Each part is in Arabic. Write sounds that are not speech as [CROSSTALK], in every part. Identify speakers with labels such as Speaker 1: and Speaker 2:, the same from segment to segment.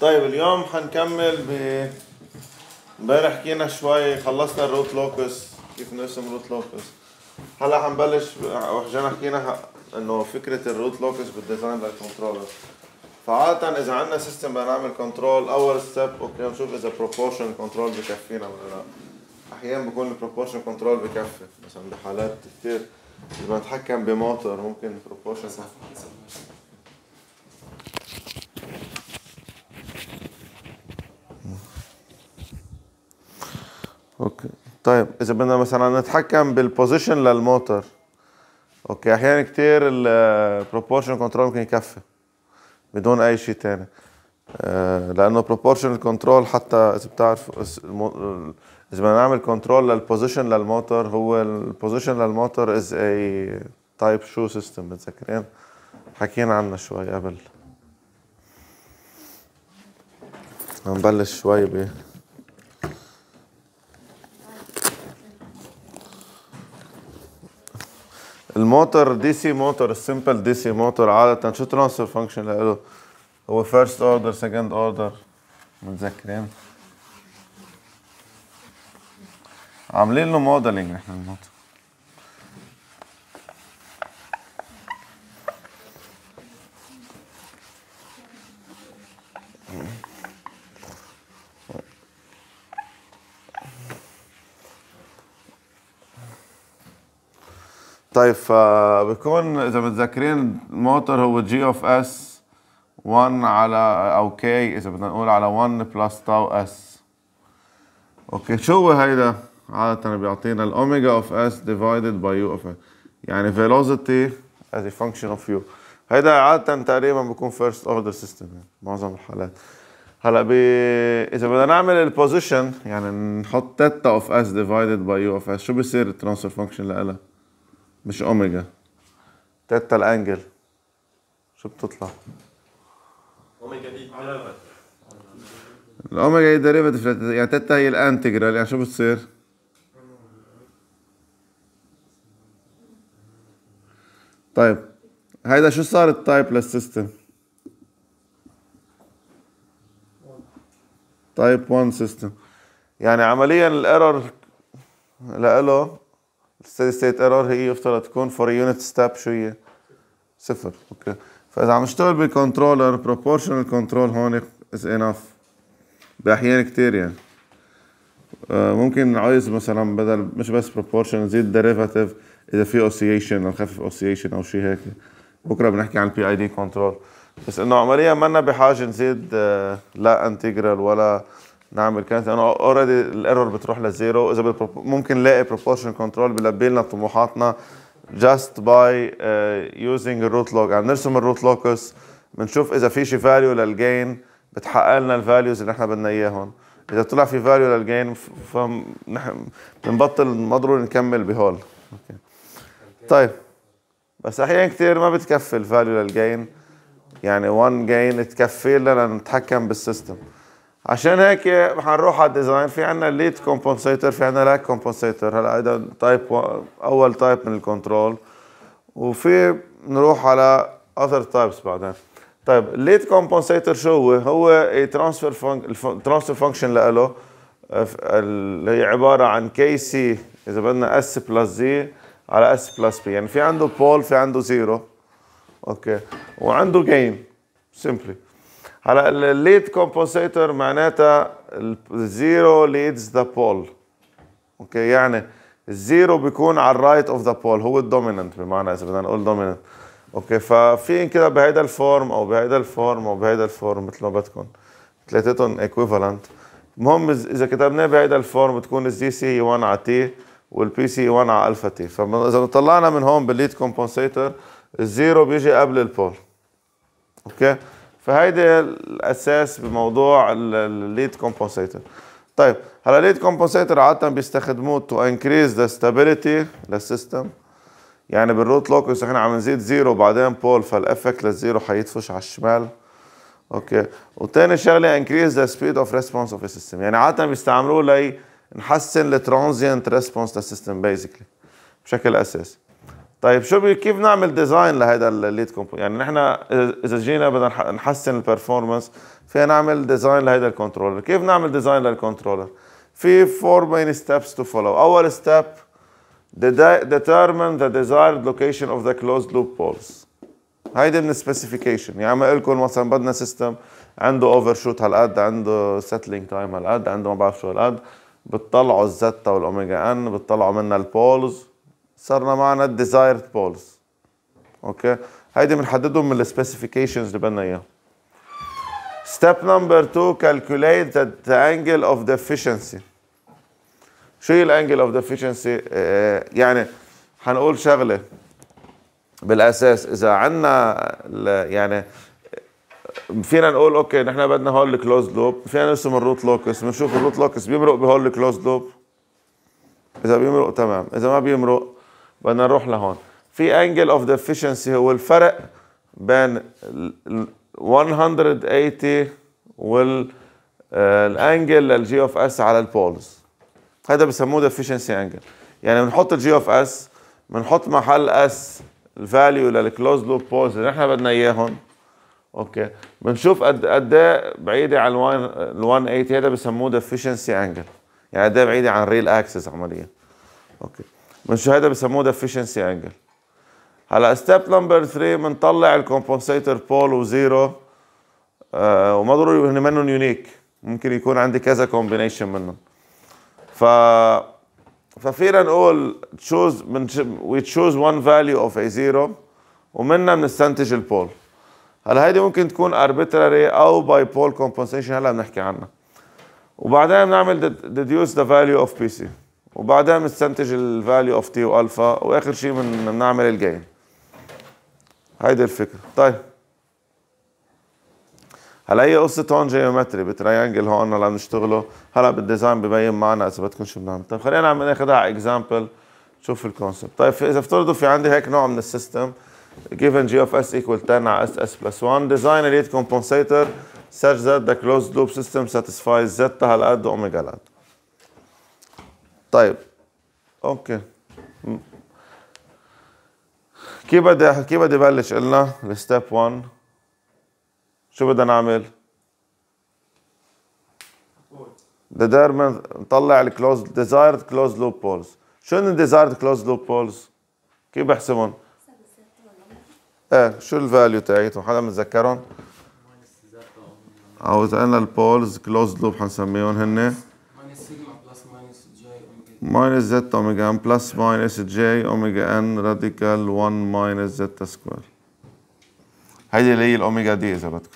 Speaker 1: طيب اليوم حنكمل ب امبارح حكينا شوي خلصنا الروت لوكس كيف نرسم روت لوكس هلا حنبلش وحجانا حكينا انه فكره الروت لوكس بالديزاين للكنترولر فعادة إذا عندنا سيستم بدنا نعمل كنترول أول ستيب أوكي نشوف إذا بروبورشن كنترول بكفينا ولا لا أحيانا بكون البروبورشن كنترول بكفي مثلا بحالات كثير إذا نتحكم بموتور ممكن البروبورشن اوكي طيب اذا بدنا مثلا نتحكم بالبوزيشن للموتور اوكي احيانا كثير البروبورشن كنترول ممكن يكفي بدون اي شيء ثاني آه، لانه بروبورشنال كنترول حتى اذا بتعرف اذا بدنا نعمل كنترول للبوزيشن للموتور هو البوزيشن للموتور از اي تايب شو سيستم متذكرين حكينا عنه شوي قبل نبلش شوي ب الموتور دي سي موتور السمبل دي سي موتور عادة شو ترانسفير فانكشن له هو فيرست اوردر سكند اوردر متذكرين عاملين له موديلينج نحن الموتور طيب فبكون آه، اذا متذكرين الموتور هو جي اوف اس 1 على او كي اذا بدنا نقول على 1 بلس تاو اس اوكي شو هو هيدا عادة بيعطينا الاوميجا اوف اس ديفايدد باي يو اوف اس يعني فيلوزيتي از فانكشن اوف يو هيدا عادة تقريبا بيكون فيرست اوردر سيستم يعني معظم الحالات هلا ب اذا بدنا نعمل البوزيشن يعني نحط تيتا اوف اس ديفايدد باي يو اوف اس شو بصير الترانسفير فانكشن لها؟ مش اوميجا تيتا الانجل شو بتطلع؟ اوميجا دي الاوميجا هي ديريفاتيف يعني تيتا هي الانتجرال يعني شو بتصير؟ طيب هيدا شو صار التايب للسيستم؟ تايب 1 سيستم يعني عمليا الايرور لإله الستيدي ستيت ايرور هي يفترض تكون فور يونت ستاب شو هي؟ صفر اوكي فاذا عم نشتغل بالكنترولر بروبورشنال كنترول هون از انف باحيان كتير يعني آه، ممكن عايز مثلا بدل مش بس بروبورشن نزيد ديريفاتيف اذا في اوسيشن نخفف اوسيشن او شيء هيك بكره بنحكي عن البي اي دي كنترول بس انه عمليا منا بحاجه نزيد آه، لا انتجرال ولا نعمل كانت انا اوريدي الايرور بتروح للزيرو اذا ممكن نلاقي بروبورشن كنترول بيلبي لنا طموحاتنا جاست باي يوزنج الروت لوك عم نرسم الروت لوكس بنشوف اذا في شي فاليو للجين بتحقق لنا الفاليوز اللي نحن بدنا اياهم اذا طلع في فاليو للجين فنحن بنبطل مضرور نكمل بهول طيب بس احيانا كثير ما بتكفي الفاليو للجين يعني وان جين تكفي لنا نتحكم بالسيستم عشان هيك حنروح على الديزاين في عندنا ليد كومبنسيتر في عندنا لاك كومبنسيتر هلا هذا تايب اول تايب من الكنترول وفي نروح على اذر تايبس بعدين طيب ليد كومبنسيتر شو هو؟ هو ترانسفير فانكشن ترانسفير فانكشن له اللي هي عباره عن كي سي اذا بدنا اس بلس زي على اس بلس بي يعني في عنده بول في عنده زيرو اوكي وعنده جين سمبلي هلا الليد كومبنسيتور معناتها الزيرو ليدز ذا بول اوكي يعني الزيرو بيكون على الرايت اوف ذا بول هو الدوميننت بمعنى اذا بدنا نقول دوميننت اوكي ففي كده بهيدا الفورم او بهيدا الفورم او بهيدا الفورم مثل ما بدكم ثلاثتهم ايكويفالنت المهم اذا كتبناه بهيدا الفورم بتكون الزي سي 1 على تي والبي سي 1 على الفا تي فاذا طلعنا من هون بالليد كومبنسيتور الزيرو بيجي قبل البول اوكي فهيدي الاساس بموضوع الليد كومبنسيتر طيب هلا الليد كومبنسيتر عاده بيستخدموه تو انكريز ذا ستابيليتي للسيستم يعني بالروت لوكس احنا عم نزيد زيرو بعدين بول فالافكت للزيرو حيدفش على الشمال اوكي وثاني شغله انكريز ذا سبيد اوف ريسبونس اوف السيستم يعني عاده بيستعملوه لنحسن الترانزيانت ريسبونس للسيستم بيزكلي بشكل اساسي طيب شو كيف نعمل ديزاين لهذا الليد كومبوننت يعني نحن اذا جينا بدنا نحسن البرفورمانس فينا نعمل ديزاين لهذا الكنترولر كيف نعمل ديزاين للكنترولر في فور مين ستيبس تو فولو اول ستيب determine the desired location of the closed loop poles هيدي من السبيسيفيكيشن يعني عم لكم مثلا بدنا سيستم عنده اوفر شوت هالقد عنده سيتلينج تايم هالقد عنده ما بعرف شو هالقد بتطلعوا الزتا والاوميجا ان بتطلعوا منها البولز صرنا معنا الديزايرد بولز اوكي هيدي بنحددهم من السبيسيفيكيشنز اللي بدنا اياها ستيب نمبر 2 كالكوليت ذا انجل اوف deficiency شو هي الانجل اوف ديفيشنسي يعني هنقول شغله بالاساس اذا عندنا يعني فينا نقول اوكي نحن بدنا هول الكلوز لوب فينا نرسم الروت لوكس بنشوف الروت لوكس بيمرق بهول الكلوز لوب اذا بيمرق تمام اذا ما بيمرق بدنا نروح لهون في انجل اوف ديفيشنسي هو الفرق بين ال 180 وال الانجل للجي اوف اس على البولز هذا بسموه ديفيشنسي انجل يعني بنحط الجي اوف اس بنحط محل اس الفاليو للكلوز لوب بولز اللي نحن بدنا اياهم اوكي بنشوف قد قد ايه بعيده عن ال 180 هذا بسموه ديفيشنسي انجل يعني قد ايه بعيده عن الريل اكسس عمليا اوكي مش هيدا بسموه efficiency انجل هلا ستيب نمبر 3 بنطلع الكومبنسيتر بول وزيرو آه وما ضروري هن منهم يونيك ممكن يكون عندي كذا كومبينيشن منهم ف ففينا نقول تشوز وي تشوز وان فاليو اوف اي زيرو ومنها بنستنتج البول هلا هيدي ممكن تكون arbitrary او باي بول كومبنسيشن هلا بنحكي عنها وبعدين بنعمل deduce the value of PC وبعدها بنستنتج الفاليو اوف تي والفا واخر شيء بنعمل الجين هيدي الفكره طيب هلا هي قصه هون جيومتري بتريانجل هون اللي عم نشتغله هلا بالديزاين ببين معنا اذا بدكم شو بنعمل طيب خلينا عم ناخذها على اكزامبل شوف الكونسبت طيب اذا افترضوا في عندي هيك نوع من السيستم given g of s equal 10 على s s plus 1 design a lead compensator such that the closed loop system satisfies zeta هالقد اوميجا لاد طيب اوكي كيف بدي كيف بدي بلش قلنا الستيب 1 شو بدنا نعمل؟ ديتيرمن نطلع الكلوز ديزايرد كلوز لوب بولز شو هن ديزايرد كلوز لوب بولز؟ كيف بحسبهم؟ ايه شو الفاليو تاعيتهم حدا متذكرهم؟ عاوز اذا قلنا البولز كلوز لوب حنسميهم هن minus زت اوميجا ان plus minus j اوميجا ان راديكال 1 minus z سكوير هيدي اللي هي الاوميجا دي اذا بدكم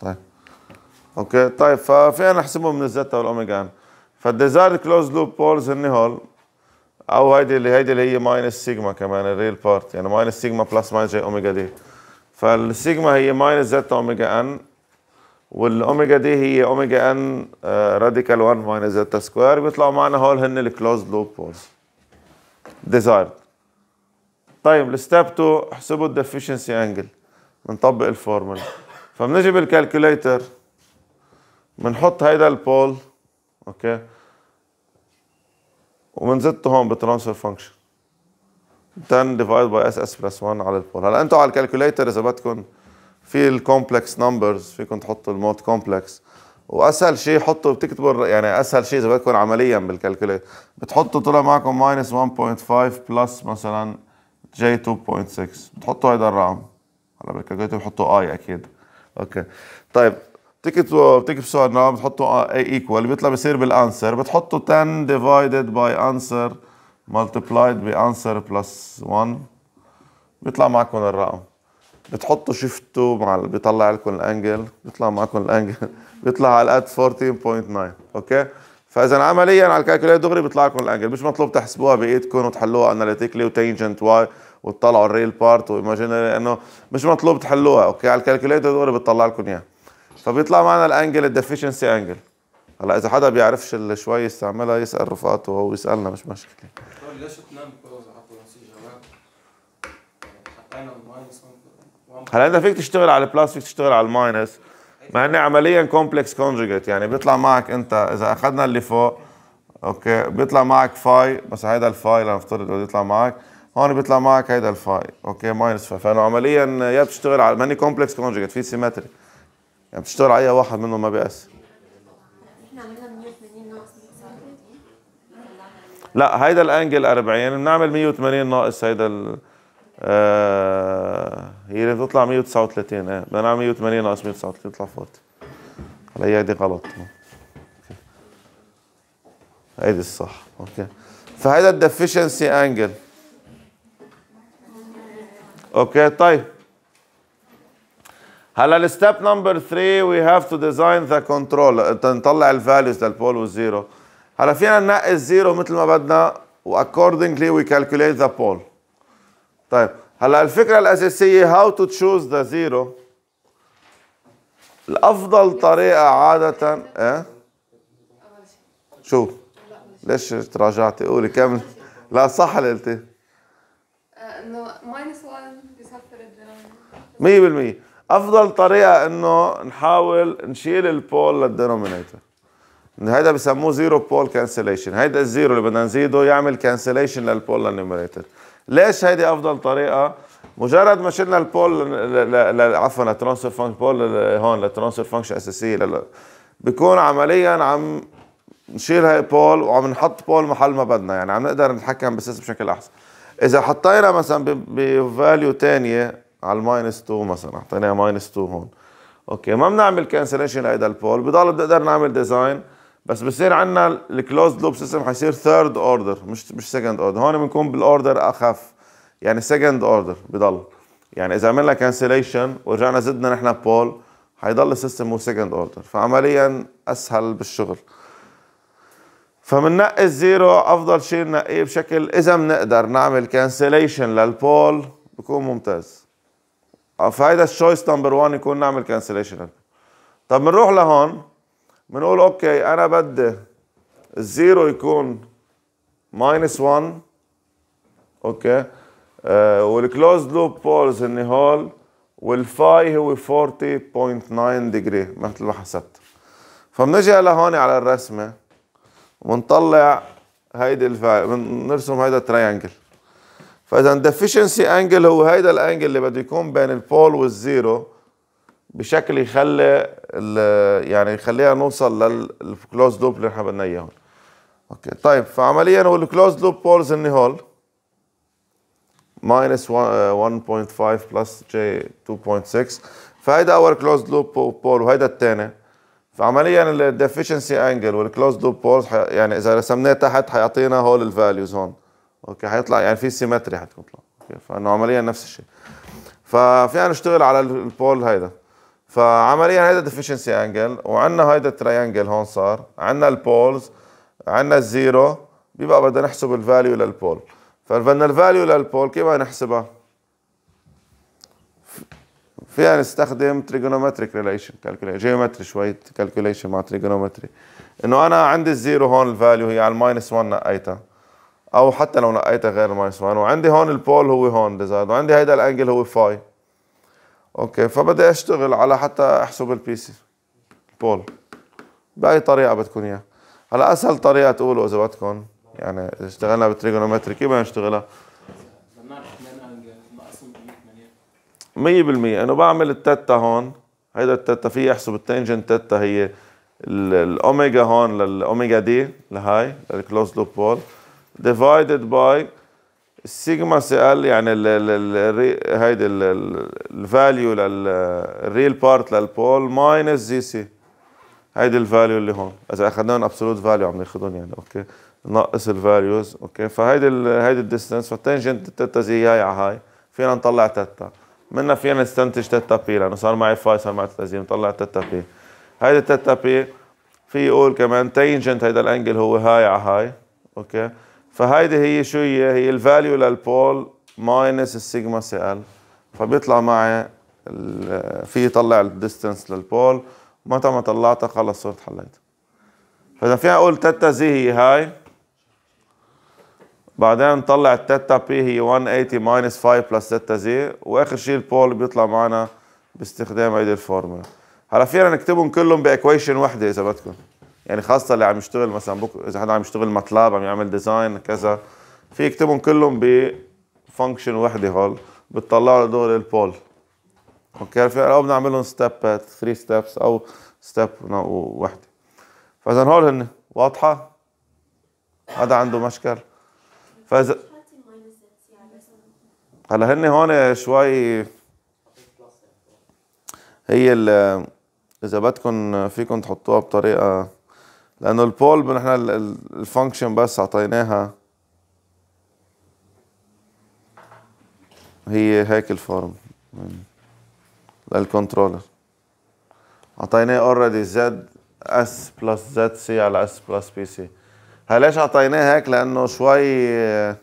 Speaker 1: طيب اوكي طيب ففينا نحسبهم من الزتا والاوميجا ان فالديزاير كلوز لوب بولز هن هول او هيدي اللي هيدي اللي هي ماينس سيجما كمان الريل بارت يعني ماينس سيجما بلس ماينس جي اوميجا دي فالسيجما هي ماينس زتا اوميجا ان والاوميجا دي هي اوميجا ان راديكال 1 ماينس زيتا سكوير بيطلعوا معنا هول هن الكلوز لوب بولز ديزايرد طيب الستاب 2 احسبوا الديفيشنسي انجل بنطبق الفورمولا فبنجي بالكالكوليتر بنحط هيدا البول اوكي وبنزته هون بالترانسفير فانكشن 10 ديفايد باي اس اس بلس 1 على البول هلا انتم على الكالكوليتر اذا بدكم في الكومبلكس نمبرز فيكم تحطوا المود كومبلكس واسهل شيء حطوا بتكتبوا يعني اسهل شيء اذا بدكم عمليا بالكالكوليت بتحطوا طلع معكم ماينس 1.5 بلس مثلا جي 2.6 بتحطوا هيدا الرقم هلا بالكالكوليت بتحطوا اي اكيد اوكي طيب بتكتبوا بتكتبوا الرقم بتحطوا اي ايكوال بيطلع بصير بالانسر بتحطوا 10 ديفايدد باي انسر multiplied بانسر بلس 1 بيطلع معكم الرقم بتحطوا شفتوا مع بيطلع لكم الانجل بيطلع معكم الانجل [LAUGHS] بيطلع على الات 14.9 اوكي فاذا عمليا على الكالكوليتر دغري بيطلع لكم الانجل مش مطلوب تحسبوها بايدكم وتحلوها اناليتيكلي وتانجنت واي وتطلعوا الريل بارت وايماجينري انه مش مطلوب تحلوها اوكي على الكالكوليتر دغري بتطلع لكم اياها فبيطلع معنا الانجل الديفيشنسي انجل هلا اذا حدا بيعرفش اللي شوي يستعملها يسال رفقاته وهو يسالنا مش مشكله طيب، ليش تنام على حطينا الماينس هلا انت فيك تشتغل على البلس فيك تشتغل على الماينس مع اني عمليا كومبلكس كونجوجيت يعني بيطلع معك انت اذا اخذنا اللي فوق اوكي بيطلع معك فاي بس هيدا الفاي لنفترض بده يطلع معك هون بيطلع معك هيدا الفاي اوكي ماينس فاي فانه عمليا يا بتشتغل على ماني كومبلكس كونجوجيت في سيمتري يعني بتشتغل على اي واحد منهم ما بيأس لا هيدا الانجل 40 بنعمل 180 ناقص هيدا ال... آه هي اللي بتطلع 139 ايه بدنا نعمل 180 ناقص 139 بتطلع 40 هلا هي هيدي غلط هيدي الصح اوكي فهيدا الديفيشنسي انجل اوكي طيب هلا الستيب نمبر 3 وي هاف تو ديزاين ذا كنترول نطلع الفاليوز للبول والزيرو هلا فينا ننقي الزيرو مثل ما بدنا واكوردنجلي وي كالكوليت ذا بول طيب هلا الفكره الاساسيه هاو تو تشوز ذا زيرو الافضل طريقه عاده ايه شو ليش تراجعتي قولي كمل لا صح اللي قلتي انه ماينس 1 بيصفر الدينومينيتور 100% افضل طريقه انه نحاول نشيل البول للدينومينيتور هيدا بسموه زيرو بول كانسليشن هيدا الزيرو اللي بدنا نزيده يعمل كانسليشن للبول للنيوميريتر ليش هيدي افضل طريقه مجرد ما شلنا البول عفوا الترانسفير فانكشن بول هون للترانسفير فانكشن اساسيه بكون عمليا عم نشيل هاي بول وعم نحط بول محل ما بدنا يعني عم نقدر نتحكم بالسيستم بشكل احسن اذا حطينا مثلا بفاليو ثانيه على الماينس 2 مثلا حطيناها ماينس 2 هون اوكي ما بنعمل كانسليشن لهيدا البول بضل بنقدر نعمل ديزاين بس بصير عندنا الكلوزد لوب سيستم حيصير ثيرد اوردر مش مش سكند اوردر هون بنكون بالاوردر اخف يعني سكند اوردر بضل يعني اذا عملنا كانسليشن ورجعنا زدنا نحن بول حيضل السيستم هو سكند اوردر فعمليا اسهل بالشغل فمننقي الزيرو افضل شيء ننقيه بشكل اذا بنقدر نعمل كانسليشن للبول بكون ممتاز آه، فهيدا الشويس نمبر 1 يكون نعمل كانسليشن طب بنروح لهون بنقول اوكي انا بدي الزيرو يكون ماينس 1 اوكي آه والكلوز لوب بولز هن هول والفاي هو 40.9 ديجري مثل ما حسبت فبنجي لهون على الرسمه ونطلع هيدي الفاي بنرسم هيدا التراينجل فاذا الديفيشنسي انجل هو هيدا الانجل اللي بده يكون بين البول والزيرو بشكل يخلي يعني يخليها نوصل للكلوز لوب اللي احنا بدنا اياه اوكي طيب فعمليا هو الكلوز لوب بولز ان هول ماينس 1.5 بلس جي 2.6 فهيدا اول كلوزد لوب بول وهيدا الثاني فعمليا الديفيشنسي انجل والكلوزد لوب بولز يعني اذا رسمناه تحت حيعطينا هول الفاليوز هون اوكي حيطلع يعني في سيمتري حتطلع اوكي فانه عمليا نفس الشيء ففينا نشتغل على البول هيدا فعمليا هيدا ديفيشنسي انجل وعندنا هيدا التريانجل هون صار عندنا البولز عندنا الزيرو بيبقى بدنا نحسب الفاليو للبول فبدنا الفاليو للبول كيف نحسبها؟ فيها نستخدم تريجونومتريك ريليشن كالكوليشن جيومتري شوي كالكوليشن مع تريجونومتري انه انا عندي الزيرو هون الفاليو هي على الماينس 1 نقيتها او حتى لو نقيتها غير الماينس 1 وعندي هون البول هو هون ديزايد وعندي هيدا الانجل هو فاي اوكي فبدي اشتغل على حتى احسب البيسي بول باي طريقه بدكم اياها هلا اسهل طريقه تقولوا اذا بدكم يعني اذا اشتغلنا بالتريجونومتري كيف بدنا نشتغلها؟ مية بالمية انه بعمل التتا هون هيدا التتا في احسب التانجنت تتا هي الاوميجا هون للاوميجا دي لهاي للكلوز لوب بول ديفايدد باي السيجما قال يعني ال ال هيدي الفاليو للريل بارت للبول ماينس زي سي هيدي الفاليو اللي هون اذا اخذناهم ابسولوت فاليو عم ناخذهم يعني اوكي نقص الفاليوز اوكي فهيدي ال هيدي الديستنس فالتنجنت تتا زي هاي على هاي فينا نطلع تتا منا فينا نستنتج تتا بي لانه صار معي فاي صار معي تتا زي نطلع تتا بي هيدي تتا بي في يقول كمان تنجنت هيدا الانجل هو هاي على هاي اوكي فهيدي هي شو هي هي الفاليو للبول ماينس السيجما سي ال فبيطلع معي في طلع الديستنس للبول متى ما طلعتها خلص صرت حليتها فاذا فيها اقول تتا زي هي هاي بعدين طلع التتا بي هي 180 ماينس 5 بلس تتا زي واخر شيء البول بيطلع معنا باستخدام هيدي الفورمولا هلا فينا نكتبهم كلهم باكويشن وحده اذا بدكم يعني خاصه اللي عم يشتغل مثلا بك... اذا حدا عم يشتغل ماتلاب عم يعمل ديزاين كذا في يكتبهم كلهم ب فانكشن وحده هول بتطلع له دول البول اوكي يعني او بنعملهم لهم ستيبات 3 ستيبس او ستيب وحده فاذا هول هن واضحه هذا عنده مشكل فاذا هلا هن هون شوي هي اذا بدكم فيكم تحطوها بطريقه لانه البول نحن الفانكشن بس اعطيناها هي هيك الفورم للكنترولر اعطيناه اوريدي زد اس بلس زد سي على اس بلس بي سي ليش اعطيناه هيك لانه شوي آه،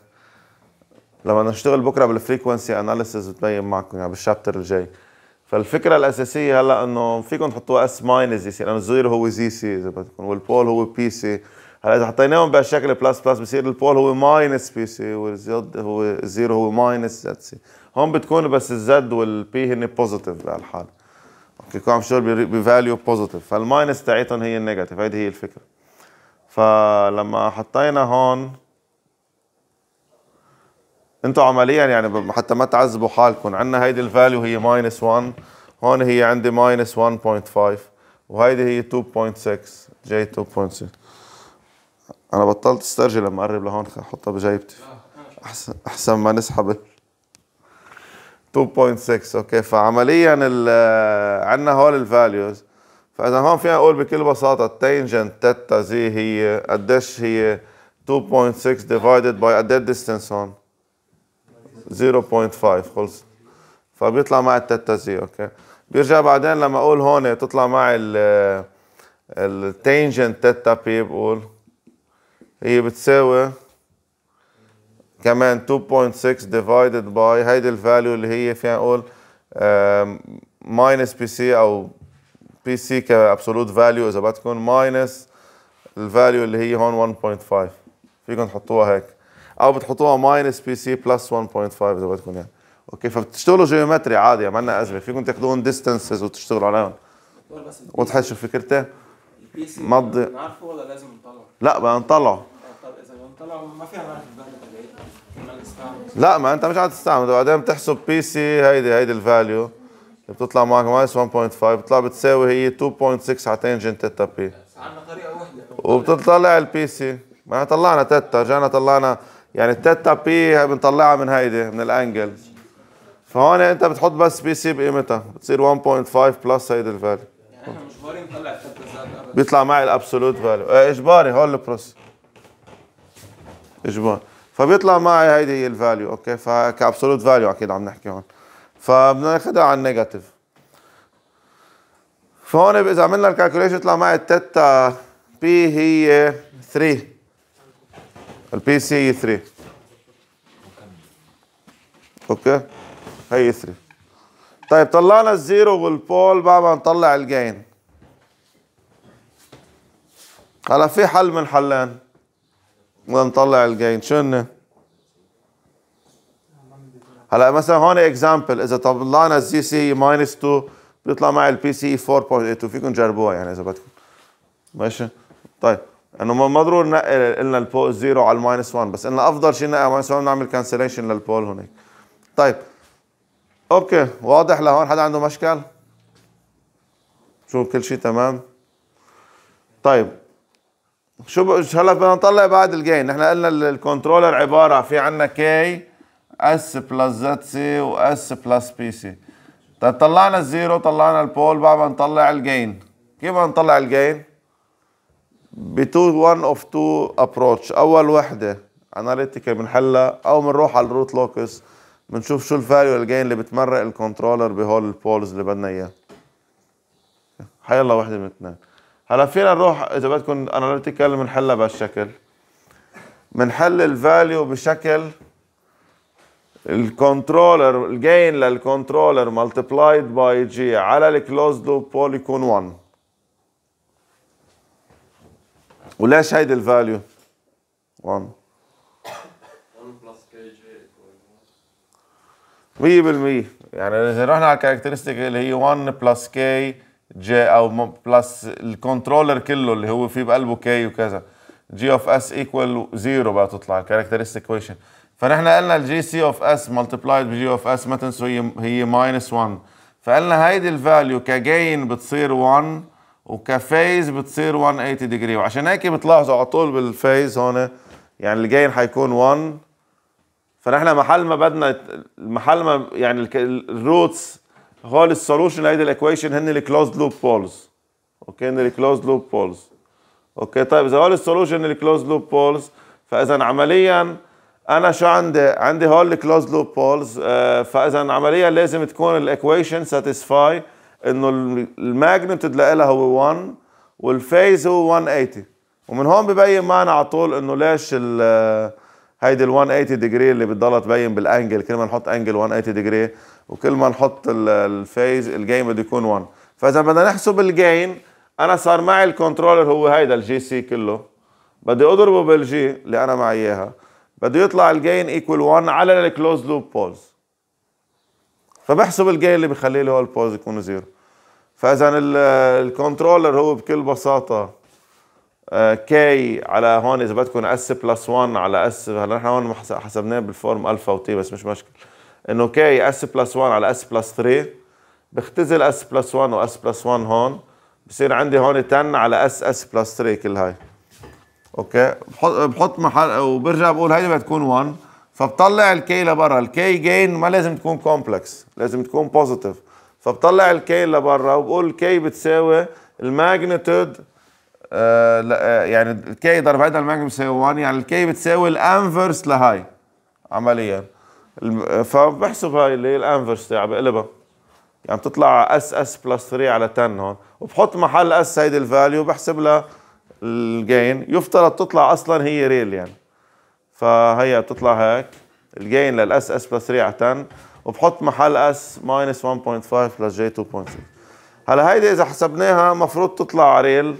Speaker 1: لما نشتغل بكره بالفريكونسي اناليسيز بتبين معكم يعني بالشابتر الجاي فالفكره الاساسيه هلا انه فيكم تحطوا اس ماينس يصير لانه الزير هو زي سي اذا بدكم والبول هو بي سي هلا اذا حطيناهم بهالشكل بلس بلس بصير البول هو ماينس بي سي والزد هو الزيرو هو ماينس زد سي هون بتكون بس الزد والبي هن بوزيتيف بهالحال اوكي كون عم شغل بفاليو بوزيتيف فالماينس تاعتهم هي النيجاتيف هيدي هي الفكره فلما حطينا هون انتم عمليا يعني حتى ما تعذبوا حالكم عندنا هيدي الفاليو هي ماينس 1 هون هي عندي ماينس 1.5 وهيدي هي 2.6 جاي 2.6 انا بطلت استرجي لما اقرب لهون احطها بجيبتي احسن احسن ما نسحب 2.6 اوكي فعمليا عندنا هول الفاليوز فاذا هون فينا اقول بكل بساطه التانجنت تيتا زي هي قديش هي 2.6 ديفايدد باي قد ايه الديستنس هون 0.5 خلص فبيطلع معي التتا زي اوكي بيرجع بعدين لما اقول هون تطلع معي ال التانجنت تتا بي بقول هي بتساوي كمان 2.6 ديفايدد باي هيدي الفاليو اللي هي فينا نقول ماينس بي سي او بي سي كابسولوت فاليو اذا بدكم ماينس الفاليو اللي هي هون 1.5 فيكم تحطوها هيك او بتحطوها ماينس بي سي بلس 1.5 اذا بدكم اياها اوكي فبتشتغلوا جيومتري عادي ما لنا ازمه فيكم تاخذون ديستنسز وتشتغلوا عليهم وضحت شو فكرته؟ البي سي ما بنعرفه ولا لازم نطلعه؟ لا بدنا نطلعه آه، طب اذا بنطلعه ما فينا نعرف لا ما انت مش عم تستعمل بعدين بتحسب بي سي هيدي هيدي الفاليو اللي بتطلع معك ماينس 1.5 بتطلع بتساوي هي 2.6 على تانجنت تيتا بي عندنا طريقه وحده وبتطلع البي سي ما طلعنا تيتا رجعنا طلعنا يعني التتا بي بنطلعها من هيدي من الانجل فهون انت بتحط بس بي سي بقيمتها بتصير 1.5 بلس هيدي الفاليو يعني احنا مجبرين نطلع التتا زاد بيطلع معي الابسولوت إيه، فاليو اجباري هول البروس اجباري فبيطلع معي هيدي هي الفاليو اوكي فكابسولوت فاليو اكيد عم نحكي هون فبدنا ناخذها على النيجاتيف فهون اذا عملنا الكالكوليشن يطلع معي التتا بي هي 3 البي سي هي 3 اوكي هي 3 طيب طلعنا الزيرو والبول بعد ما نطلع الجين هلا في حل من حلان بدنا نطلع الجين شو هن؟ هلا مثلا هون اكزامبل اذا طلعنا الزي سي ماينس 2 بيطلع معي البي سي 4.8 فيكم تجربوها يعني اذا بدكم ماشي طيب انه ما ضروري ننقي قلنا البول زيرو على الماينس 1 بس قلنا افضل شيء على الماينس 1 نعمل كانسليشن للبول هناك طيب اوكي واضح لهون حدا عنده مشكل شو كل شيء تمام طيب شو هلا بدنا نطلع بعد الجين نحن قلنا الكنترولر عباره في عندنا كي اس بلس زد سي واس بلس بي سي طيب طلعنا الزيرو طلعنا البول بعد ما نطلع الجين كيف بدنا نطلع الجين بتو وان اوف تو ابروتش اول وحده اناليتيكال بنحلها او بنروح على الروت لوكس بنشوف شو الفاليو الجين اللي بتمرق الكنترولر بهول البولز اللي بدنا اياه حيلا وحده من اثنين هلا فينا نروح اذا بدكم اناليتيكال بنحلها بهالشكل بنحل الفاليو بشكل الكنترولر الجين للكنترولر ملتبلايد باي جي على الكلوز لوب بول يكون 1 وليش هيدي الفاليو 1 مية 100% يعني إذا رحنا على الكاركترستيك اللي هي 1 بلس كي جي أو بلس الكنترولر كله اللي هو في بقلبه كي وكذا جي اوف اس ايكوال زيرو بقى تطلع الكاركترستيك كويشن فنحن قلنا الجي سي اوف اس ملتبلايد بجي اوف اس ما تنسوا هي هي ماينس 1 فقلنا هيدي الفاليو كجين بتصير 1 وكفايز بتصير 180 ديجري وعشان هيك بتلاحظوا على طول بالفايز هون يعني اللي جايين حيكون 1 فنحن محل ما بدنا محل ما يعني الروتس هول السولوشن لهيدي الايكويشن هن الكلوزد لوب بولز اوكي هن الكلوزد لوب بولز اوكي طيب اذا هول السولوشن الكلوزد لوب بولز فاذا عمليا انا شو عندي عندي هول الكلوزد لوب بولز فاذا عمليا لازم تكون الايكويشن ساتيسفاي انه الماجنتيود لها هو 1 والفيز هو 180 ومن هون ببين معنا على طول انه ليش ال هيدي ال 180 ديجري اللي بتضلها تبين بالانجل كل ما نحط انجل 180 ديجري وكل ما نحط الفيز الجيم بده يكون 1 فاذا بدنا نحسب الجين انا صار معي الكنترولر هو هيدا الجي سي كله بدي اضربه بالجي اللي انا معي اياها بده يطلع الجين ايكوال 1 على الكلوز لوب بولز فبحسب الجاي اللي بيخلي لي هو البوز يكون زيرو فاذا الكنترولر هو بكل بساطه كي آه، على هون اذا بدكم اس بلس 1 على اس هلا نحن هون حسبناه بالفورم الفا وتي بس مش مشكل انه كي اس بلس 1 على اس بلس 3 بختزل اس بلس 1 واس بلس 1 هون بصير عندي هون 10 على اس اس بلس 3 كل هاي اوكي بحط بحط محل وبرجع بقول هيدي بدها تكون 1 فبطلع الكي لبره الكي جين ما لازم تكون كومبلكس لازم تكون بوزيتيف فبطلع الكي لبره وبقول كي بتساوي الماجنتود آه, آه، يعني الكي ضرب هذا الماجنتود بتساوي 1 يعني الكي بتساوي الانفرس لهاي عمليا آه، فبحسب هاي اللي هي الانفرس تاعها بقلبها يعني بتطلع اس اس بلس 3 على 10 هون وبحط محل اس هيدي الفاليو بحسب لها الجين يفترض تطلع اصلا هي ريل يعني فهي بتطلع هيك الجين للاس اس بلس 3 على 10 وبحط محل اس ماينس 1.5 بلس جي 2.6 هلا هيدي اذا حسبناها مفروض تطلع ريل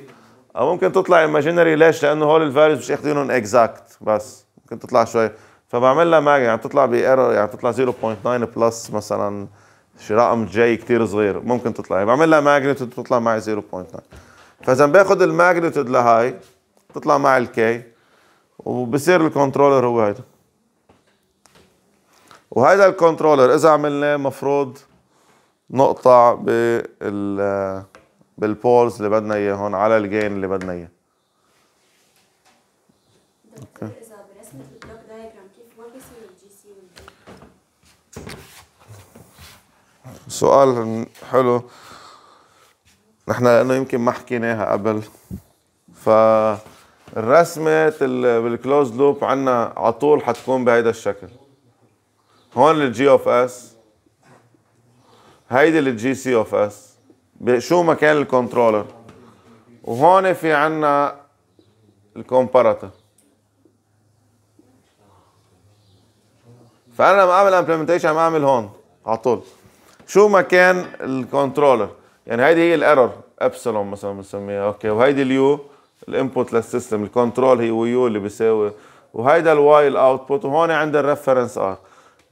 Speaker 1: او ممكن تطلع ايماجينري ليش؟ لانه هول الفاليوز مش اخذينهم اكزاكت بس ممكن تطلع شوي فبعمل لها ماج يعني تطلع بايرور يعني تطلع 0.9 بلس مثلا شي رقم جاي كثير صغير ممكن تطلع يعني بعمل لها ماجنتيود تطلع معي 0.9 فاذا باخذ الماجنتيود لهي بتطلع معي الكي وبصير الكنترولر هو هيدا وهيدا الكنترولر اذا عملناه مفروض نقطع بال بالبولز اللي بدنا اياهم على الجين اللي بدنا اياه سؤال حلو نحن لانه يمكن ما حكيناها قبل ف الرسمه بالكلوز لوب عندنا على طول حتكون بهيدا الشكل هون الجي اوف اس هيدي الجي سي اوف اس شو مكان الكنترولر وهون في عندنا الكومباراتور فانا لما اعمل امبلمنتيشن عم اعمل هون على طول شو مكان الكنترولر يعني هيدي هي الايرور ابسلون مثلا بنسميها اوكي وهيدي اليو الانبوت للسيستم الكنترول هي ويو اللي بيساوي وهيدا الواي الاوتبوت وهون عندي الريفرنس ار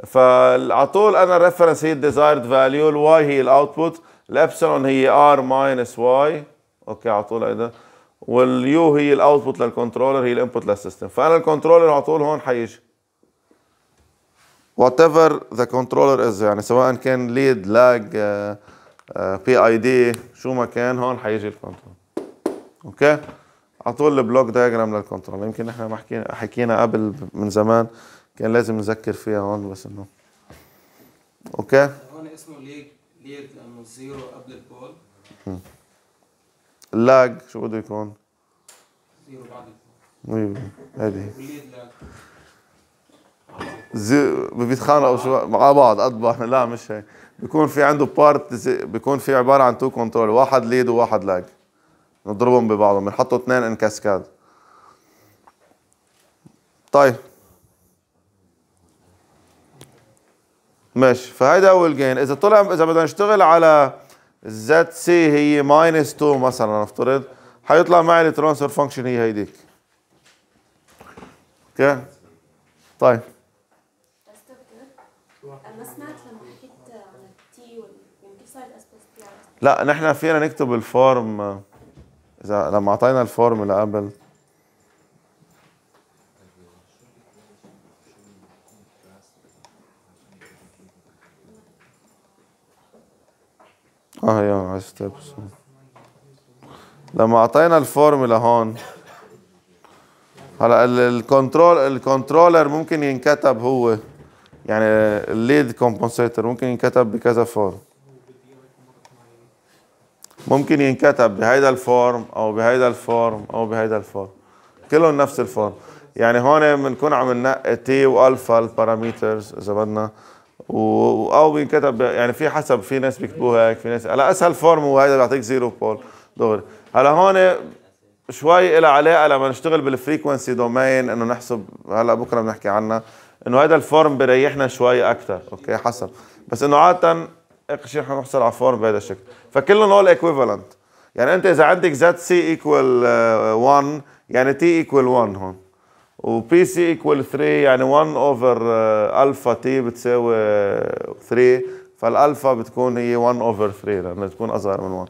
Speaker 1: فعلى طول انا الريفرنس هي الديزايرد فاليو الواي هي الاوتبوت الابسلون هي ار ماينس واي اوكي على طول هيدا واليو هي الاوتبوت للكنترولر هي الانبوت للسيستم فانا الكنترولر على طول هون حيجي وات ايفر ذا كنترولر از يعني سواء كان ليد لاج بي اي دي شو ما كان هون حيجي الكنترول اوكي على طول البلوك دايجرام للكنترول يمكن احنا ما حكينا حكينا قبل من زمان كان لازم نذكر فيها هون بس انه اوكي هون اسمه ليج ليج لانه الزيرو قبل البول اللاج شو بده يكون؟ زيرو بعد البول هذه زي بيتخانقوا شو مع بعض بعض لا مش هيك بيكون في عنده بارت بيكون في عباره عن تو كنترول واحد ليد وواحد لاج نضربهم ببعضهم بنحطوا اثنين ان كاسكاد طيب ماشي فهيدا هو الجين اذا طلع اذا بدنا نشتغل على زد سي هي ماينس 2 مثلا نفترض حيطلع معي الترانسفير فانكشن هي هيديك اوكي طيب لا نحن فينا نكتب الفورم اذا لما اعطينا الفورمولا قبل اه يا ستيبس لما اعطينا الفورمولا هون هلا الكنترول الكنترولر ممكن ينكتب هو يعني الليد كومبنسيتور ممكن ينكتب بكذا فورم ممكن ينكتب بهيدا الفورم او بهيدا الفورم او بهيدا الفورم كلهم نفس الفورم يعني هون بنكون عم ننقي تي والفا الباراميترز اذا بدنا و... او بينكتب يعني في حسب في ناس بيكتبوها هيك في ناس هلا اسهل فورم هو هيدا بيعطيك زيرو بول دغري هلا هون شوي إلى علاقه لما نشتغل بالفريكونسي دومين انه نحسب هلا بكره بنحكي عنها انه هذا الفورم بيريحنا شوي اكثر اوكي حسب بس انه عاده شيء رح نحصل على فورم بهذا الشكل فكلهم هول ايكويفالنت يعني انت اذا عندك زد سي ايكوال 1 يعني تي ايكوال 1 هون وبي سي ايكوال 3 يعني 1 اوفر الفا تي بتساوي 3 آه، فالالفا بتكون هي 1 اوفر 3 لانها بتكون اصغر من 1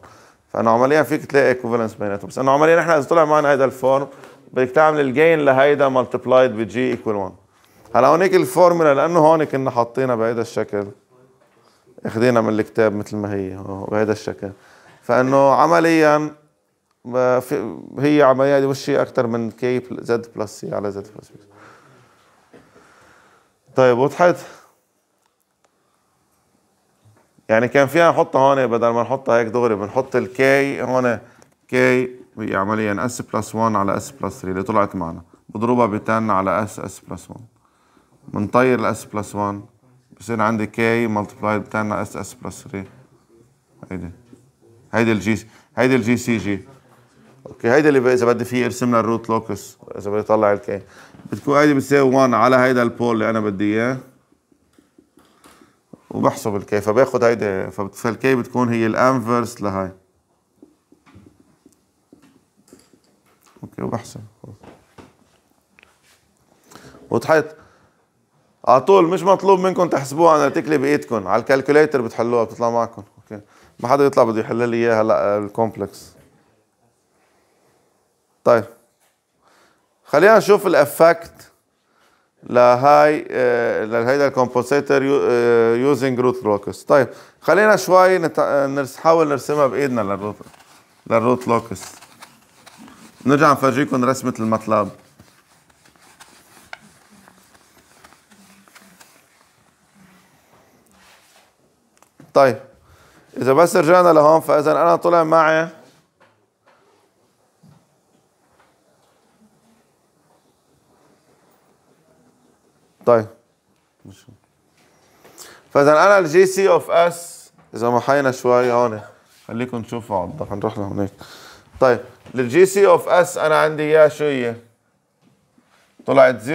Speaker 1: فانه عمليا فيك تلاقي ايكوفالنس بيناتهم بس انه عمليا نحن اذا طلع معنا هذا الفورم بدك تعمل الجين لهيدا ملتبلايد بجي ايكوال 1 هلا هونيك الفورمولا لانه هون كنا حاطينها بهذا الشكل اخذينا من الكتاب مثل ما هي بهذا الشكل فانه عمليا هي عمليات وشي اكثر من كي زد بلس سي على زد بلس بي طيب وضحت يعني كان فينا نحطها هون بدل ما نحطها هيك دغري بنحط الكي هون كي هي عمليا اس بلس 1 على اس بلس 3 اللي طلعت معنا بضربها ب 10 على اس اس بلس 1 بنطير الاس بلس 1 بصير عندي كي ملتبلاي بتاعنا اس اس بلس 3 هيدي هيدي الجي هيدي الجي سي جي اوكي هيدي اللي اذا بدي فيه ارسم لنا الروت لوكس اذا بدي اطلع الكي بتكون هيدي بتساوي 1 على هيدا البول اللي انا بدي اياه وبحسب الكي فباخذ هيدي فالكي بتكون هي الانفرس لهي اوكي وبحسب وتحط على طول مش مطلوب منكم تحسبوها انا تكلي بايدكم على الكالكوليتر بتحلوها بتطلع معكم اوكي ما حدا يطلع بده يحل لي اياها هلا الكومبلكس طيب خلينا نشوف الافكت لهاي آه، لهيدا الكومبوسيتر يوزنج روت آه، لوكس طيب خلينا شوي نحاول نرسمها بايدنا للروت للروت لوكس نرجع نفرجيكم رسمه المطلب طيب إذا بس رجعنا لهون فإذا أنا طلع معي طيب فإذا أنا الجي سي أوف إس إذا محينا شوي هون خليكم تشوفوا على الضغط نروح لهونيك طيب الجي سي أوف إس أنا عندي إياها شو هي؟ طلعت 0.9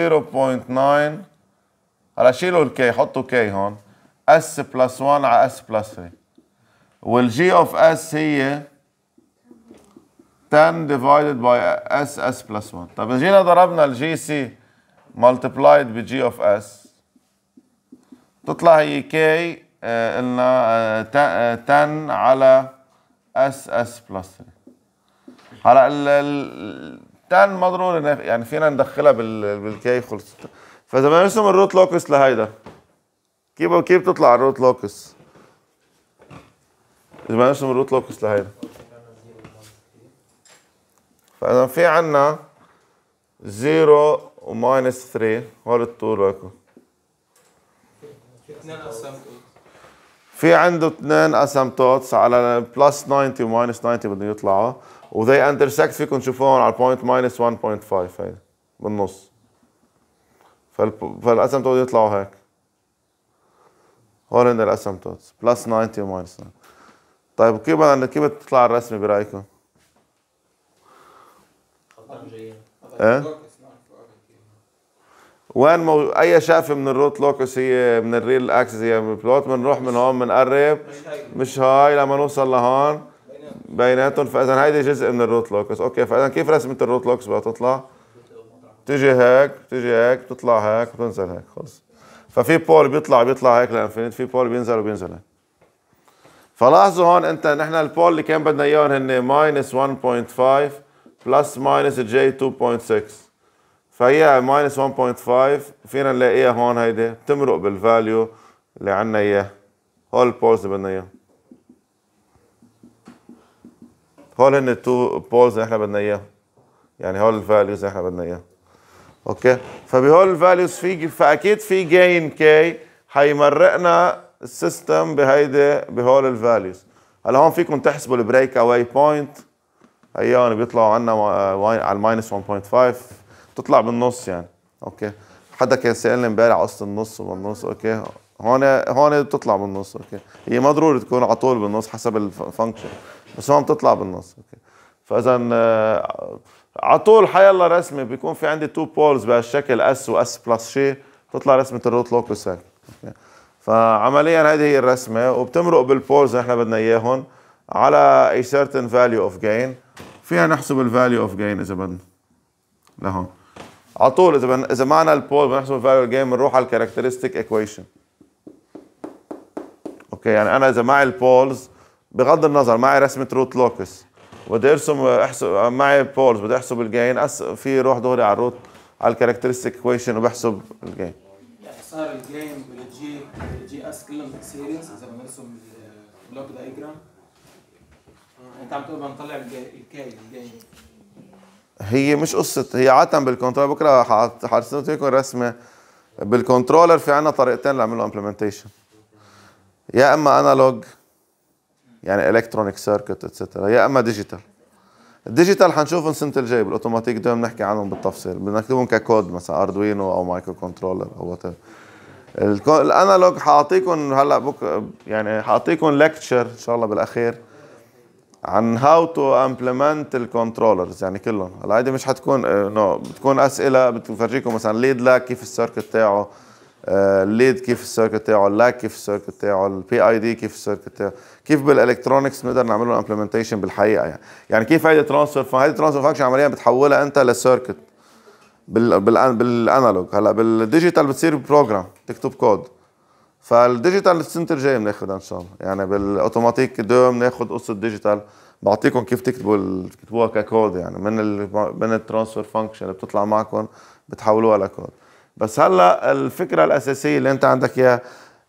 Speaker 1: هلا شيلوا الكي حطوا كي هون اس بلس 1 على اس بلس 3 والجي اوف اس هي 10 divided by اس اس plus 1 طب جينا ضربنا الجي سي ملتبلايد بجي اوف اس تطلع هي كي آه، قلنا 10 آه، آه، على اس اس بلس 3 هلا ال 10 ما ضروري يعني فينا ندخلها بالكي خلصت فاذا بنرسم الروت لوكس لهيدا كيف كيف تطلع على الروت لوكس اذا بدنا نرسم الروت لوكس لهيدا فاذا في عنا 0 وماينس 3 هول الطول لكم في عنده اثنين اسمتوتس على بلس 90 وماينس 90 بدهم يطلعوا وذي انترسكت فيكم تشوفوهم على البوينت ماينس 1.5 هيدا بالنص فالاسمتوت يطلعوا هيك هول هن الاسمتوتس بلس 90 وماينس 90 طيب كيف كيف بتطلع الرسمه برايكم؟ ايه وين مو... اي شقفه من الروت لوكس هي من الريل اكسس هي بلوت بنروح من هون بنقرب مش هاي لما نوصل لهون بيناتهم فاذا هيدي جزء من الروت لوكس اوكي فاذا كيف رسمه الروت لوكس بدها تطلع؟ بتيجي هيك بتيجي هيك بتطلع هيك بتنزل هيك خلص ففي بول بيطلع بيطلع هيك لانفينيت في بول بينزل وبينزل هيك فلاحظوا هون انت نحن البول اللي كان بدنا اياهم هن ماينس 1.5 بلس ماينس جي 2.6 فهي ماينس 1.5 فينا نلاقيها هون هيدي بتمرق بالفاليو اللي عندنا اياه هول البولز اللي بدنا اياهم هول هن التو بولز اللي احنا بدنا اياهم يعني هول الفاليوز اللي احنا بدنا اياهم اوكي فبهول الفاليوز في فاكيد في جين كي حيمرقنا السيستم بهيدي بهول الفاليوز هلا هون فيكم تحسبوا البريك اواي بوينت ايون بيطلعوا عنا على الماينس 1.5 بتطلع بالنص يعني اوكي حدا كان سالني امبارح قصه النص وبالنص اوكي هون هون بتطلع بالنص اوكي هي ما ضروري تكون على طول بالنص حسب الفانكشن بس هون بتطلع بالنص اوكي فاذا آه، على طول حيلا رسمه بيكون في عندي تو بولز بهالشكل اس واس بلس شي بتطلع رسمه الروت لوكس هيك فعمليا هذه هي الرسمه وبتمرق بالبولز اللي احنا بدنا اياهم على اي سيرتن فاليو اوف جين فيها نحسب الفاليو اوف جين اذا بدنا لهون على طول اذا بن... اذا معنا البول بنحسب الفاليو اوف جين بنروح على الكاركترستيك ايكويشن اوكي يعني انا اذا معي البولز بغض النظر معي رسمه روت لوكس بدي ارسم احسب معي بولز بدي احسب الجين أس... في روح دغري على الروت على الكاركترستيك كويشن وبحسب الجين يعني صار الجين بالجي الجي اس كلهم سيريز اذا بدنا نرسم البلوك دايجرام آه، انت عم تقول بنطلع الكاي الجين هي مش قصة هي عادة بالكنترول بكره حرسم لكم رسمة بالكنترولر في عنا طريقتين لنعمل امبلمنتيشن يا اما انالوج يعني الكترونيك سيركت اتسترا يا اما ديجيتال الديجيتال حنشوفهم السنه الجايه بالاوتوماتيك دوم بنحكي عنهم بالتفصيل بدنا نكتبهم ككود مثلا اردوينو او مايكرو كنترولر او وات الانالوج حاعطيكم هلا بك يعني حاعطيكم ليكتشر ان شاء الله بالاخير عن هاو تو امبلمنت الكنترولرز يعني كلهم هلا هيدي مش حتكون نو آه، no. بتكون اسئله بتفرجيكم مثلا ليد لاك كيف السيركت تاعه الليد كيف السيركت تاعه اللاك كيف السيركت تاعه البي اي دي كيف السيركت تاعه كيف بالالكترونكس نقدر نعمل له امبلمنتيشن بالحقيقه يعني يعني كيف هيدي ترانسفير هيدي ترانسفير فانكشن عمليا بتحولها انت لسيركت بالانالوج هلا بالديجيتال بتصير بروجرام تكتب كود فالديجيتال سنتر جاي بناخذها ان شاء الله يعني بالاوتوماتيك دو بناخذ قصه ديجيتال بعطيكم كيف تكتبوا تكتبوها ككود يعني من ال من الترانسفير فانكشن اللي بتطلع معكم بتحولوها لكود بس هلا الفكره الاساسيه اللي انت عندك اياها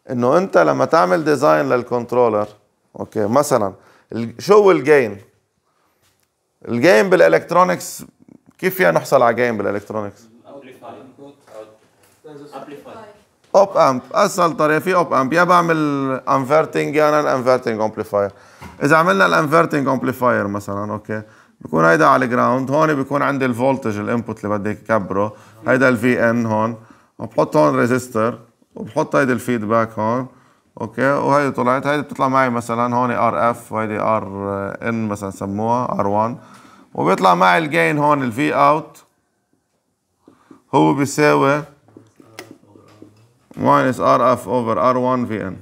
Speaker 1: انه انت لما تعمل ديزاين للكنترولر اوكي مثلا شو الجين الجين بالالكترونكس كيف فيها نحصل على جين بالالكترونكس اوب امب اسهل طريقه في اوب امب يا بعمل انفرتنج يا انا انفرتنج امبليفاير اذا عملنا الانفرتنج امبليفاير مثلا اوكي بكون هيدا على الجراوند هون بيكون عندي الفولتج الانبوت اللي بدي اكبره هيدا الفي ان هون وبحط هون ريزيستر وبحط هيدي الفيدباك هون اوكي وهيدي طلعت هيدي بتطلع معي مثلا هون ار اف وهيدي ار ان مثلا سموها ار 1 وبيطلع معي الجين هون الفي اوت هو بيساوي ماينس ار اف اوفر ار 1 في ان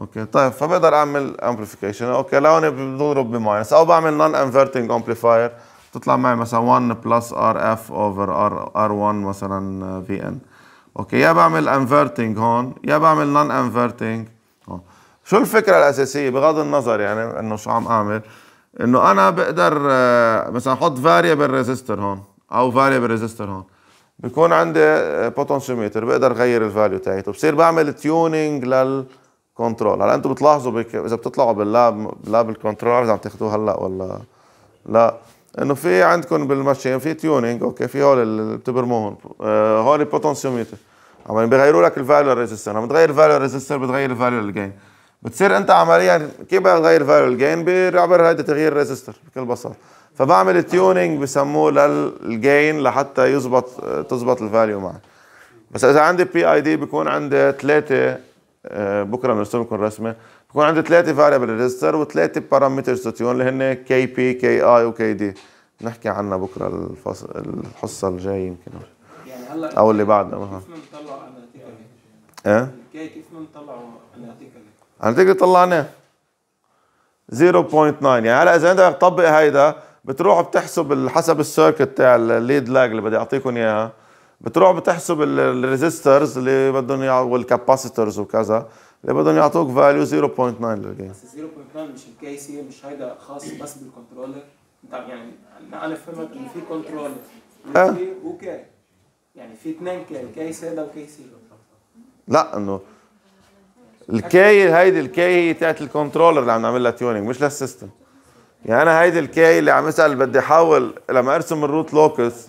Speaker 1: اوكي طيب فبقدر اعمل امبليفيكيشن اوكي انا بضرب بماينس او بعمل نون انفرتنج امبليفاير بتطلع معي مثلا 1 بلس ار اف اوفر ار ار 1 مثلا في آه، ان اوكي يا بعمل انفرتنج هون يا بعمل نون انفرتنج هون شو الفكره الاساسيه بغض النظر يعني انه شو عم اعمل انه انا بقدر آه، مثلا احط فاريبل ريزيستر هون او فاريبل ريزيستر هون بكون عندي بوتنشيوميتر آه، بقدر اغير الفاليو تاعته بصير بعمل تيونينج لل كنترول هلا انتم بتلاحظوا بك... اذا بتطلعوا باللاب لاب الكنترول اذا عم تاخذوه هلا ولا لا انه في عندكم بالماشين في تيونينج اوكي في هول اللي بتبرموهم آه هول بوتنسيوميتر عم بيغيروا لك الفاليو ريزيستر عم بتغير الفاليو ريزيستر بتغير الفاليو الجين بتصير انت عمليا كيف بدك تغير الفاليو الجين بعبر هيدا تغيير ريزيستر بكل بساطه فبعمل تيونينج بسموه للجين لحتى يزبط تزبط الفاليو معي بس اذا عندي بي اي دي بيكون عندي ثلاثه آه، بكره بنرسم لكم رسمه بكون عندي ثلاثه فاريبل ريجستر وثلاثه بارامتر ستيون اللي هن كي بي كي اي وكي دي نحكي عنها بكره الفصل الحصه الجايه يمكن يعني هلا او اللي بعدها كيف بنطلع اناليتيكالي؟ ايه كيف بنطلعه اناليتيكالي؟ اناليتيكالي طلعناه 0.9 يعني هلا اذا انت بدك تطبق هيدا بتروح بتحسب حسب السيركت تاع الليد لاج اللي بدي اعطيكم اياها بتروح بتحسب الريزيسترز اللي بدهم والكاباسيتورز وكذا اللي بدهم يعطوك فاليو 0.9 للجيم بس 0.9 مش الكيس مش هيدا خاص بس بالكنترولر يعني انا فهمت انه في كنترولر وكي يعني في اثنين كي كيس وكي وكيس لا انه الكي هيدي الكي هي تاعت الكنترولر اللي عم نعمل لها تيونينج مش للسيستم يعني انا هيدي الكي اللي عم اسال بدي احاول لما ارسم الروت لوكس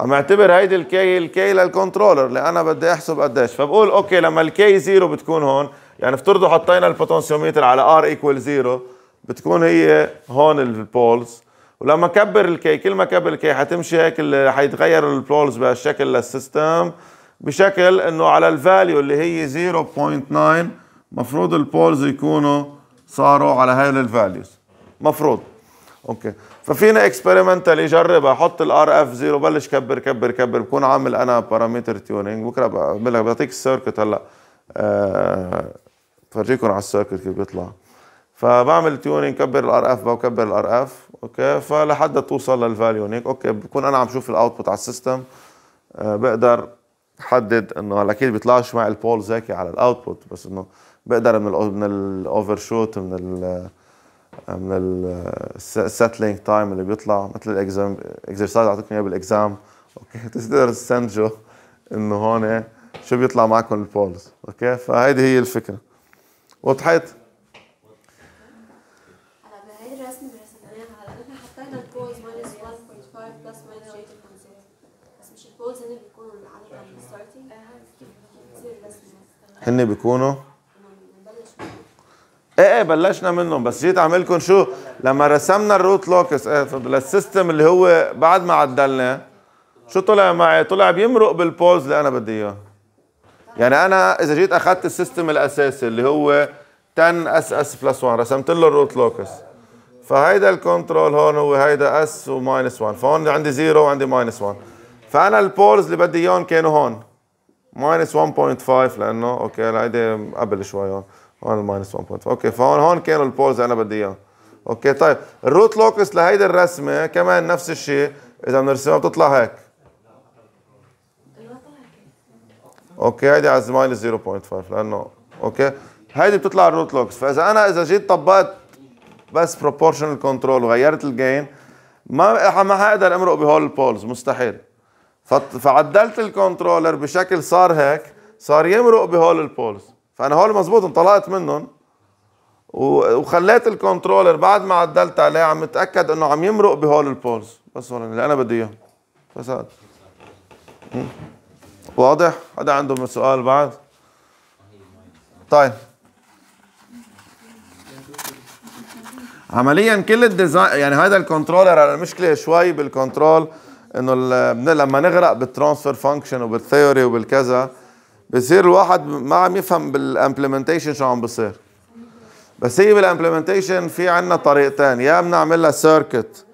Speaker 1: عم اعتبر هيدي الكي الكي للكنترولر اللي انا بدي احسب قديش فبقول اوكي لما الكي زيرو بتكون هون يعني افترضوا حطينا البوتنسيوميتر على ار ايكوال زيرو بتكون هي هون البولز ولما كبر الكي كل ما كبر الكي حتمشي هيك حيتغير البولز بهالشكل للسيستم بشكل انه على الفاليو اللي هي 0.9 مفروض البولز يكونوا صاروا على هاي الفاليوز مفروض اوكي ففينا اكسبيرمنتال يجرب احط الار اف زيرو بلش كبر كبر كبر بكون عامل انا بارامتر تيونينج بكره بعمل لك بعطيك السيركت هلا فرجيكم آه، على السيركت كيف بيطلع فبعمل تيونينج كبر الار اف بكبر الار اف اوكي فلحد توصل للفاليو هيك اوكي بكون انا عم شوف الاوتبوت على السيستم أه بقدر حدد انه هلا اكيد بيطلعش مع البولز هيك على الاوتبوت بس انه بقدر من من الاوفر شوت من ال من السيتلينج تايم اللي بيطلع مثل الاكزام اكزرسايز اعطيكم اياه بالاكزام اوكي [LAUGHS] تقدر تستنتجوا انه هون شو بيطلع معكم البولز اوكي فهيدي هي الفكره وضحت؟ هن بيكونوا ايه ايه بلشنا منهم بس جيت اعمل لكم شو لما رسمنا الروت لوكس ايه للسيستم اللي هو بعد ما عدلنا شو طلع معي طلع بيمرق بالبوز اللي انا بدي اياه يعني انا اذا جيت اخذت السيستم الاساسي اللي هو 10 اس اس بلس 1 رسمت له الروت لوكس فهيدا الكنترول هون هو هيدا اس وماينس 1 فهون عندي 0 وعندي ماينس 1 فانا البولز اللي بدي اياهم كانوا هون ماينس 1.5 لانه اوكي هيدي قبل شوي هون هون الماينس 1.5 اوكي فهون هون كانوا البولز انا بدي اياهم اوكي طيب الروت لوكس لهيدي الرسمه كمان نفس الشيء اذا بنرسمها بتطلع هيك اوكي هيدي على ماينس 0.5 لانه اوكي هيدي بتطلع الروت لوكس فاذا انا اذا جيت طبقت بس بروبورشنال كنترول وغيرت الجين ما ما حقدر امرق بهول البولز مستحيل فعدلت الكنترولر بشكل صار هيك صار يمرق بهول البولز فانا هول مزبوط انطلقت منهم وخليت الكنترولر بعد ما عدلت عليه عم اتاكد انه عم يمرق بهول البولز بس هون اللي انا بدي اياه فساد واضح؟ حدا عنده سؤال بعد؟ طيب عمليا كل الديزاين يعني هذا الكنترولر على المشكله شوي بالكنترول انه لما نغرق بالترانسفير فانكشن وبالثيوري وبالكذا بصير الواحد ما عم يفهم بالامبلمنتيشن شو عم بصير بس هي بالامبلمنتيشن في عندنا طريقتين يا بنعمل لها سيركت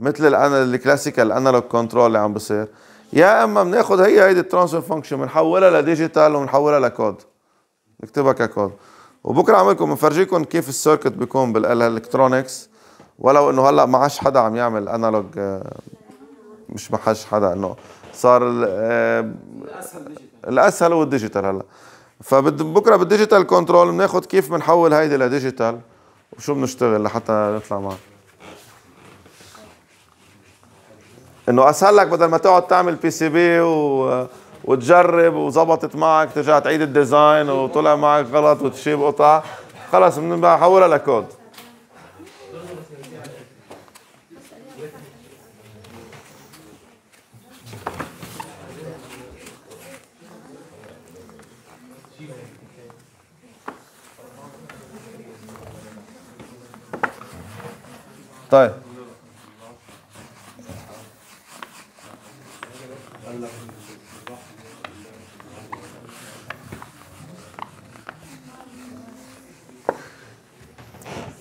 Speaker 1: مثل الكلاسيكال انالوج كنترول اللي عم بصير يا اما بناخذ هي هيدي الترانسفير فانكشن بنحولها لديجيتال وبنحولها لكود نكتبها ككود وبكره عم لكم بفرجيكم كيف السيركت بيكون بالالكترونكس ولو انه هلا ما عادش حدا عم يعمل انالوج آه، مش ما حدا انه صار آه، الاسهل ديجيتال الاسهل هو الديجيتال هلا فبكره بالديجيتال كنترول بناخذ كيف بنحول هيدي لديجيتال وشو بنشتغل لحتى نطلع معه انه اسهل لك بدل ما تقعد تعمل بي سي بي و... وتجرب وزبطت معك ترجع تعيد الديزاين وطلع معك غلط وتشيب قطع خلص بنحولها لكود طيب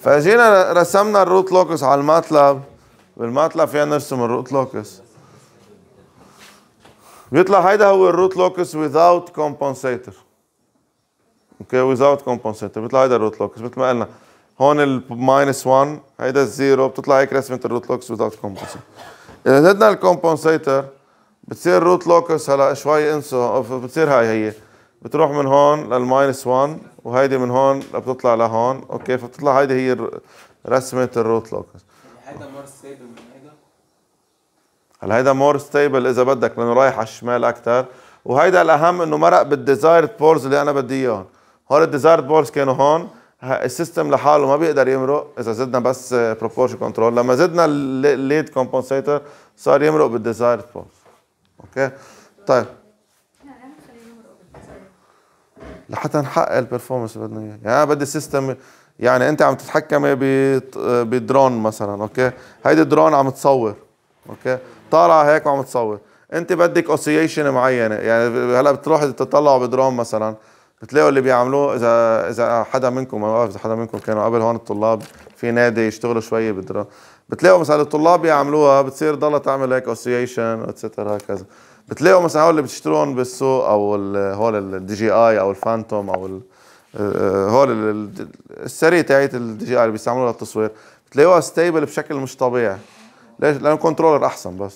Speaker 1: فجينا رسمنا الروت لوكس على الماتلاب بالماتلاب فينا نرسم الروت لوكس بيطلع هيدا هو الروت لوكس without compensator اوكي okay, without compensator بيطلع هيدا الروت لوكس مثل ما قلنا هون الماينس 1 هيدا الزيرو بتطلع هيك رسمه الروت لوكس وذاوت كومبنسيتر اذا زدنا الكومبنسيتر بتصير روت لوكس هلا شوي انسوا بتصير هاي هي بتروح من هون للماينس 1 وهيدي من هون بتطلع لهون اوكي فبتطلع هيدي هي رسمه الروت لوكس هيدا مور ستيبل من هيدا هلا هيدا مور ستيبل اذا بدك لانه رايح على الشمال اكثر وهيدا الاهم انه مرق بالديزايرد بولز اللي انا بدي اياهم هول الديزايرد بولز كانوا هون السيستم لحاله ما بيقدر يمرق اذا زدنا بس بروبورشن آه، كنترول لما زدنا الليد كومبنسيتور صار يمرق بالديزايرد بوز اوكي طيب لحتى نحقق البرفورمانس اللي بدنا اياه يعني انا بدي سيستم يعني انت عم تتحكمي إيه آه، بدرون مثلا اوكي هيدي الدرون عم تصور اوكي طالعه هيك وعم تصور انت بدك اوسيشن معينه يعني هلا بتروح تطلعوا بدرون مثلا بتلاقوا اللي بيعملوه اذا اذا حدا منكم ما بعرف اذا حدا منكم كانوا قبل هون الطلاب في نادي يشتغلوا شوي بدرا بتلاقوا مثلا الطلاب يعملوها بتصير ضلها تعمل هيك اسوسيشن اتسترا هكذا بتلاقوا مثلا هول اللي بتشتروهم بالسوق او هول الدي جي اي او الفانتوم او آه، آه، هول السريه تاعت الدي جي اي اللي بيستعملوها للتصوير بتلاقوها ستيبل بشكل مش طبيعي ليش؟ لانه كنترولر احسن بس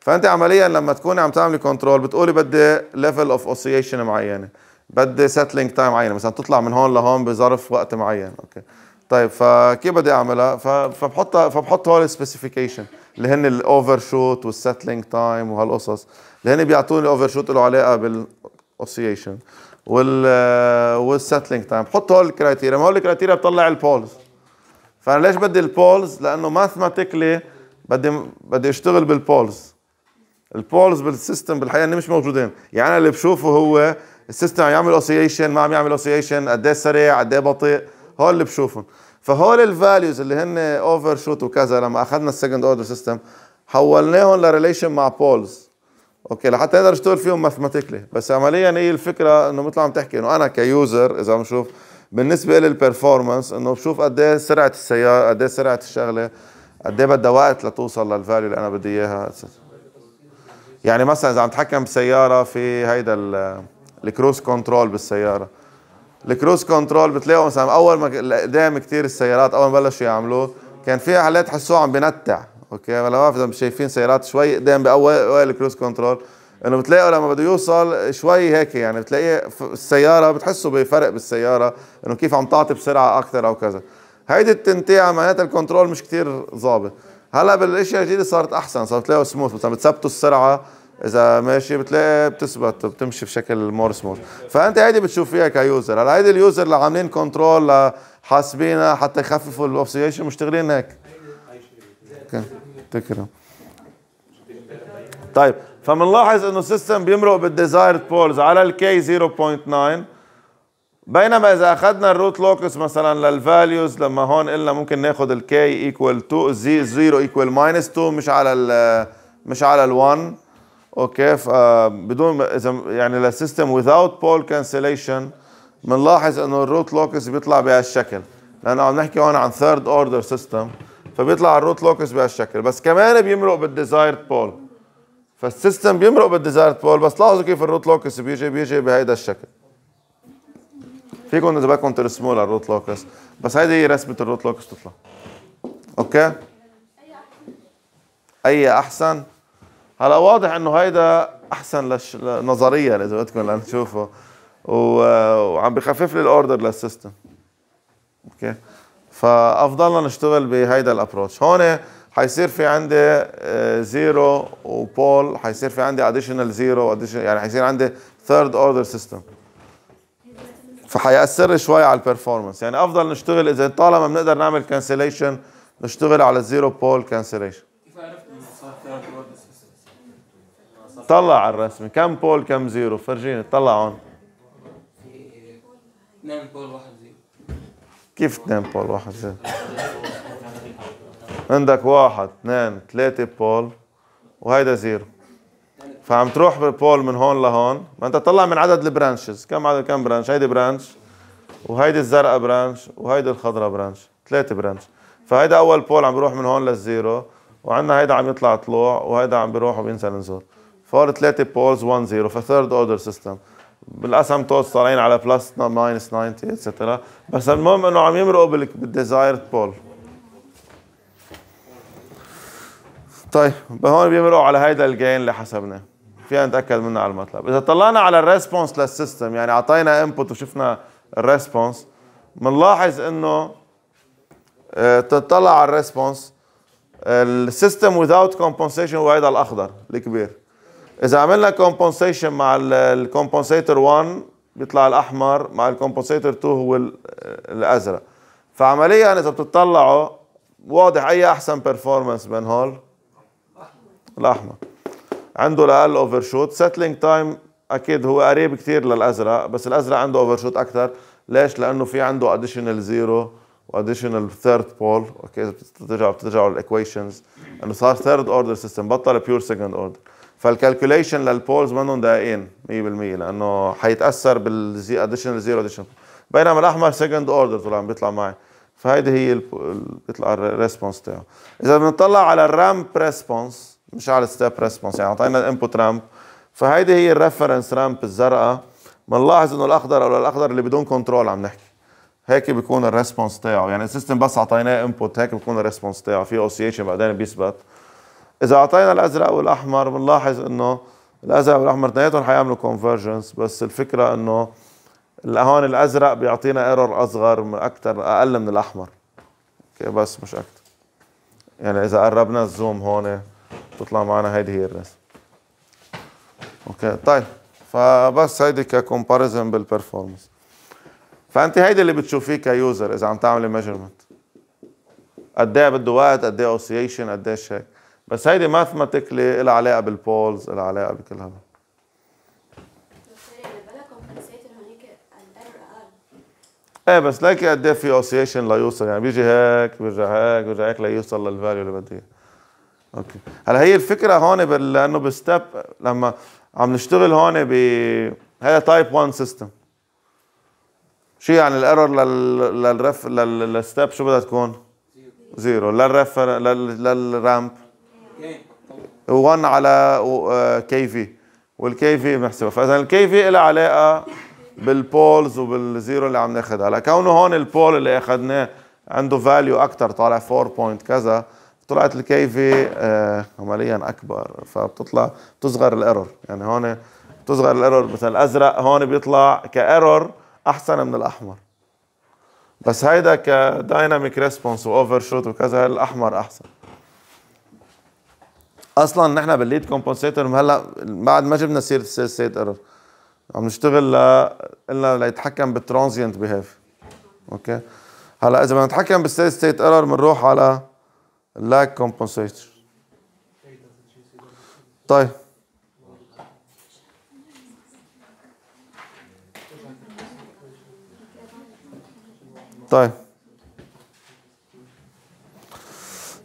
Speaker 1: فانت عمليا لما تكوني عم تعملي كنترول بتقولي بدي ليفل اوف اوسيشن معينه بدي سيتلينج تايم معينه مثلا تطلع من هون لهون بظرف وقت معين اوكي طيب فكيف بدي اعملها فبحطها فبحط هول السبيسيفيكيشن اللي هن الاوفر شوت والسيتلينج تايم وهالقصص اللي هن بيعطوني الاوفر شوت له علاقه بالاوسيشن وال والسيتلينج تايم بحط هول الكرايتيريا ما هول الكرايتيريا بطلع البولز فانا ليش بدي البولز لانه ماثماتيكلي بدي بدي اشتغل بالبولز البولز بالسيستم بالحقيقه مش موجودين يعني انا اللي بشوفه هو السيستم عم يعمل اوسيليشن ما عم يعمل اوسيليشن قد ايه سريع قد ايه بطيء هول اللي بشوفهم فهول الفاليوز اللي هن اوفر شوت وكذا لما اخذنا السكند اوردر سيستم حولناهم لريليشن مع بولز اوكي لحتى نقدر نشتغل فيهم ماثيماتيكلي بس عمليا هي الفكره انه مثل عم تحكي انه انا كيوزر اذا عم شوف بالنسبه لي البرفورمانس انه بشوف قد ايه سرعه السياره قد ايه سرعه الشغله قد ايه بدها وقت لتوصل للفاليو اللي انا بدي اياها يعني مثلا اذا عم تحكم بسياره في هيدا الكروس كنترول بالسياره الكروس كنترول بتلاقوا مثلا اول ما قدام كثير السيارات اول ما بلشوا يعملوه كان في حالات تحسوه عم بنتع اوكي ما بعرف اذا شايفين سيارات شوي قدام باول الكروس كنترول انه بتلاقوا لما بده يوصل شوي هيك يعني بتلاقيه السياره بتحسوا بفرق بالسياره انه كيف عم تعطي بسرعه اكثر او كذا هيدي التنتيع معناتها الكنترول مش كتير ظابط هلا بالاشياء الجديده صارت احسن صارت تلاقوا سموث مثلا بتثبتوا السرعه اذا ماشي بتلاقي بتثبت بتمشي بشكل مورس مود فانت هيدي بتشوف فيها كيوزر هلا هيدي اليوزر اللي عاملين كنترول حاسبينها حتى يخففوا الاوبسيشن مشتغلين هيك تكرم طيب فبنلاحظ انه السيستم بيمرق بالديزايرد بولز على الكي 0.9 بينما اذا اخذنا الروت لوكس مثلا للفاليوز لما هون قلنا ممكن ناخذ الكي ايكوال 2 0 ايكوال ماينس 2 مش على مش على ال1 اوكي فبدون آه، اذا يعني للسيستم without بول كانسليشن بنلاحظ انه الروت لوكس بيطلع بهالشكل لانه عم نحكي هون عن ثيرد اوردر سيستم فبيطلع الروت لوكس بهالشكل بس كمان بيمرق بالديزايرد بول فالسيستم بيمرق بالديزايرد بول بس لاحظوا كيف الروت لوكس بيجي بيجي بهيدا الشكل فيكم اذا بدكم ترسموا للروت لوكس بس هيدي هي رسمه الروت لوكس تطلع اوكي اي احسن هلا واضح انه هيدا احسن لش... نظريا اذا بدكم لنشوفه و... وعم بخفف لي الاوردر للسيستم اوكي فافضلنا نشتغل بهيدا الابروتش هون حيصير في عندي آه، زيرو وبول حيصير في عندي اديشنال زيرو يعني حيصير عندي ثيرد اوردر سيستم فحيأثر شوي على البرفورمانس يعني افضل نشتغل اذا طالما بنقدر نعمل كانسليشن نشتغل على الزيرو بول كانسليشن طلع على الرسمه كم بول كم زيرو فرجيني طلع هون اثنين نعم، بول واحد زيرو كيف اثنين نعم، بول واحد زيرو عندك واحد اثنين ثلاثة بول وهيدا زيرو فعم تروح بالبول من هون لهون ما انت طلع من عدد البرانشز كم عدد كم برانش هيدي برانش وهيدي الزرقاء برانش وهيدي الخضراء برانش ثلاثة برانش فهيدا اول بول عم بيروح من هون للزيرو وعندنا هيدا عم يطلع طلوع وهيدا عم بيروح وبينزل نزول 4 3 بولز 1 0 فثيرد اوردر سيستم بالاسهم توتس طالعين على بلس ماينس 90 اتسترا بس المهم انه عم يمرقوا بالديزايرد بول طيب هون بيمرقوا على هيدا الجين اللي حسبناه فينا نتاكد منه على المطلب اذا طلعنا على الريسبونس للسيستم يعني اعطينا انبوت وشفنا الريسبونس بنلاحظ انه آه، تطلع على الريسبونس آه، السيستم without compensation وهيدا الاخضر الكبير اذا عملنا كومبنسيشن مع الكومبنسيتر 1 بيطلع الاحمر مع الكومبنسيتر 2 هو الازرق فعمليا اذا بتطلعوا واضح اي احسن بيرفورمانس بين هول الاحمر عنده الاقل اوفر شوت سيتلينج تايم اكيد هو قريب كثير للازرق بس الازرق عنده اوفر شوت اكثر ليش لانه في عنده اديشنال زيرو واديشنال ثيرد بول اوكي اذا بترجعوا بترجعوا للايكويشنز انه صار ثيرد اوردر سيستم بطل بيور سكند اوردر فالكالكوليشن للبولز منهم دقيقين 100% لانه حيتاثر بالزي اديشنال زيرو اديشنال بينما الاحمر سكند اوردر طلع عم بيطلع معي فهيدي هي بيطلع الريسبونس تاعه اذا بنطلع على الرامب ريسبونس مش على الستيب ريسبونس يعني اعطينا الانبوت رامب فهيدي هي الريفرنس رامب الزرقاء بنلاحظ انه الاخضر او الاخضر اللي بدون كنترول عم نحكي هيك بيكون الريسبونس تاعه يعني السيستم بس اعطيناه انبوت هيك بيكون الريسبونس تاعه في اوسيشن بعدين بيثبت اذا اعطينا الازرق والاحمر بنلاحظ انه الازرق والاحمر اثنيناتهم حيعملوا كونفرجنس بس الفكره انه هون الازرق بيعطينا ايرور اصغر اكثر اقل من الاحمر اوكي بس مش اكثر يعني اذا قربنا الزوم هون بتطلع معنا هيدي هي الرسم اوكي طيب فبس هيدي ككومباريزن بالبرفورمنس فانت هيدي اللي بتشوفيه كيوزر اذا عم تعملي ميجرمنت قد ايه بده وقت قد ايه اوسيشن قد ايه هيك بس هيدي ماثماتيكلي لها علاقه بالبولز لها علاقه بكل هذا ايه بس ليك قد ايه في اوسيشن ليوصل يعني بيجي هيك بيرجع هيك بيرجع هيك ليوصل للفاليو اللي بدي اياه اوكي هلا هي الفكره هون لانه بستب لما عم نشتغل هون ب هذا تايب 1 سيستم شو يعني الايرور للرف للستب شو بدها تكون؟ زيرو للرف لل... للرامب 1 على آه، كيفي والكيفي محسوبه فاذا الكيفي لها علاقه بالبولز وبالزيرو اللي عم ناخذها هلا كونه هون البول اللي اخذناه عنده فاليو اكثر طالع 4 بوينت كذا طلعت الكيفي آه، عمليا اكبر فبتطلع بتصغر الايرور يعني هون بتصغر الايرور مثلا الازرق هون بيطلع كايرور احسن من الاحمر بس هيدا كدايناميك ريسبونس واوفر شوت وكذا الاحمر احسن اصلا نحن بالليد كومبنسيتور هلا بعد ما جبنا سيره السيلز ستيت ايرور عم نشتغل ل قلنا ليتحكم بالترانزيانت بيهاف اوكي هلا اذا بدنا نتحكم بالسيلز ستيت ايرور بنروح على اللاك كومبنسيتور طيب طيب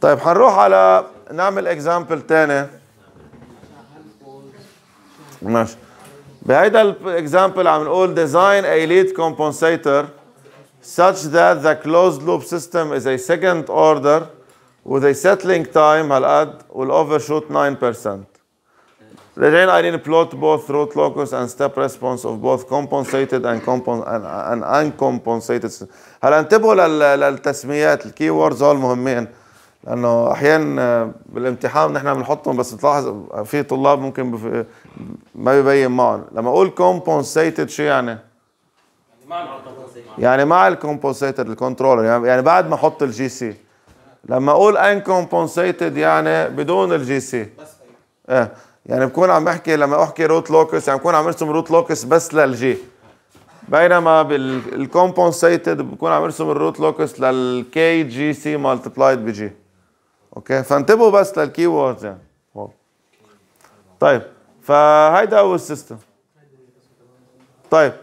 Speaker 1: طيب حنروح على نعمل اكزامبل ثاني ماشي بهيدا الاكزامبل عم نقول design a lead compensator such that the closed loop system is a second order with a settling time هالقد will overshoot 9%. رجعين قايلين plot both root locus and step response of both compensated and, compon and, and uncompensated. هلا انتبهوا للتسميات الكي ووردز هول مهمين. لانه احيانا آه، بالامتحان نحن بنحطهم بس بتلاحظ في طلاب ممكن بف... ما ببين معهم لما اقول كومبونسيتد شو يعني؟ يعني مع الكومبونسيتد الكنترولر يعني بعد ما احط الجي سي لما اقول ان كومبونسيتد يعني بدون الجي سي بس ايه يعني بكون عم بحكي لما احكي روت لوكس يعني بكون عم ارسم روت لوكس بس للجي بينما بالكومبونسيتد بكون عم ارسم الروت لوكس للكي جي سي مالتبلايد بجي اوكي فانتبهوا بس للكي ووردز يعني طيب فهيدا هو السيستم طيب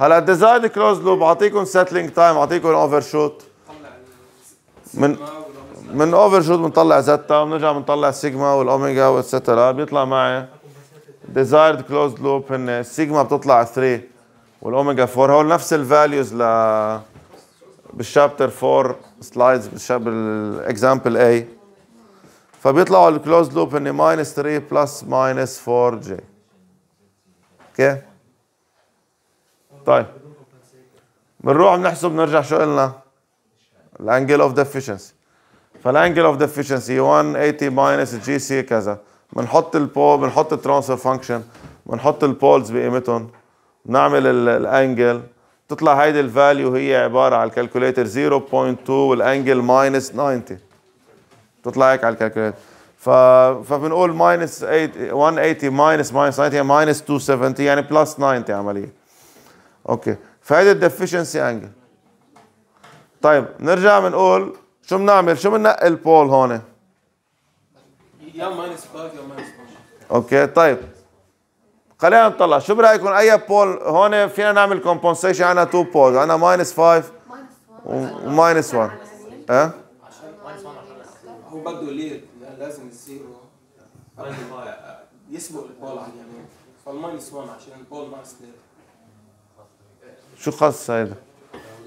Speaker 1: هلا ديزاين كلوز لوب اعطيكم سيتلينج تايم اعطيكم اوفر شوت من من اوفر شوت بنطلع زتا وبنرجع بنطلع سيجما والاوميجا واتسترا بيطلع معي ديزايرد كلوز لوب هن السيجما بتطلع 3 والاوميجا 4 هول نفس الفاليوز ل بالشابتر 4 سلايدز بالاكزامبل اي فبيطلعوا الكلوز لوب هن ماينس 3 بلس ماينس 4 جي اوكي طيب بنروح بنحسب بنرجع شو قلنا الانجل اوف ديفيشنسي فالانجل اوف ديفيشنسي 180 ماينس جي سي كذا بنحط البول بنحط الترانسفير فانكشن بنحط البولز بقيمتهم بنعمل الانجل تطلع هيدي الفاليو هي عباره على الكالكوليتر 0.2 والانجل ماينس 90 تطلع هيك على الكالكوليتر ف فبنقول ماينس 180 ماينس ماينس 90 ماينس 270 يعني بلس 90 عمليا اوكي فهيدي الديفشنسي انجل طيب نرجع بنقول شو بنعمل شو بننقي البول هون يا ماينس 5 يا ماينس 5 اوكي طيب خلينا نطلع شو برايكم اي بول هون فينا نعمل كومبنسيشن عندنا تو بول عندنا ماينس 5 وماينس 1 ايه هو بده ليل لازم يصير يسبق البول على اليمين يعني. فالماينس 1 عشان البول ماينس ليت شو خص هيدا؟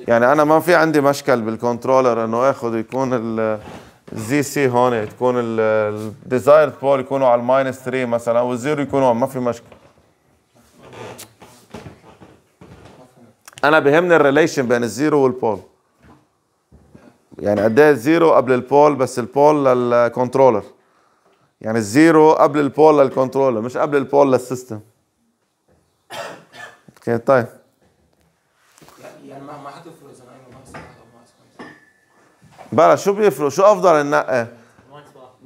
Speaker 1: يعني انا ما في عندي مشكل بالكنترولر انه اخذ يكون الزي سي هون تكون الديزايرد بول يكونوا على الماينس 3 مثلا والزيرو يكونوا ما في مشكل انا بهمني الريليشن بين الزيرو والبول يعني قد ايه الزيرو قبل البول بس البول للكنترولر يعني الزيرو قبل البول للكنترولر مش قبل البول للسيستم اوكي طيب يعني ما حتفرق اذا بلا شو بيفرق شو افضل النقي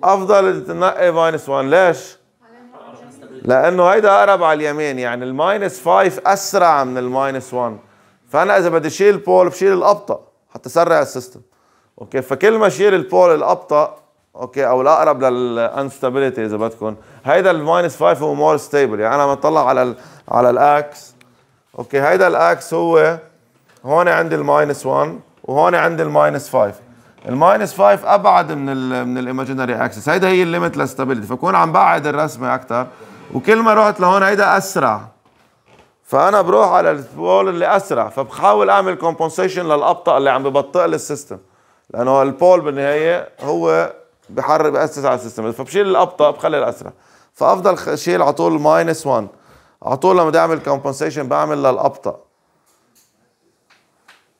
Speaker 1: افضل تنقي ماينس 1 ليش لانه هيدا اقرب على اليمين يعني الماينس 5 اسرع من الماينس 1 فانا اذا بدي اشيل بول بشيل الابطا حتى اسرع السيستم اوكي فكل ما شيل البول الابطا اوكي او الاقرب للانستابيليتي اذا بدكم هيدا الماينس 5 هو مور ستيبل يعني انا لما اطلع على الـ على الاكس اوكي هيدا الاكس هو هون عندي الماينس 1 وهون عندي الماينس 5 الماينس 5 ابعد من الـ من الايماجينري اكسس هيدا هي الليمت للستابيليتي فبكون عم بعد الرسمه اكثر وكل ما رحت لهون هيدا اسرع فانا بروح على البول اللي اسرع فبحاول اعمل كومبنسيشن للابطا اللي عم ببطئ لي السيستم لانه البول بالنهايه هو بحر بأسس على السيستم فبشيل الابطا بخلي الاسرع فافضل شيل على طول ماينس 1 على طول لما بدي اعمل كومبنسيشن بعمل للابطا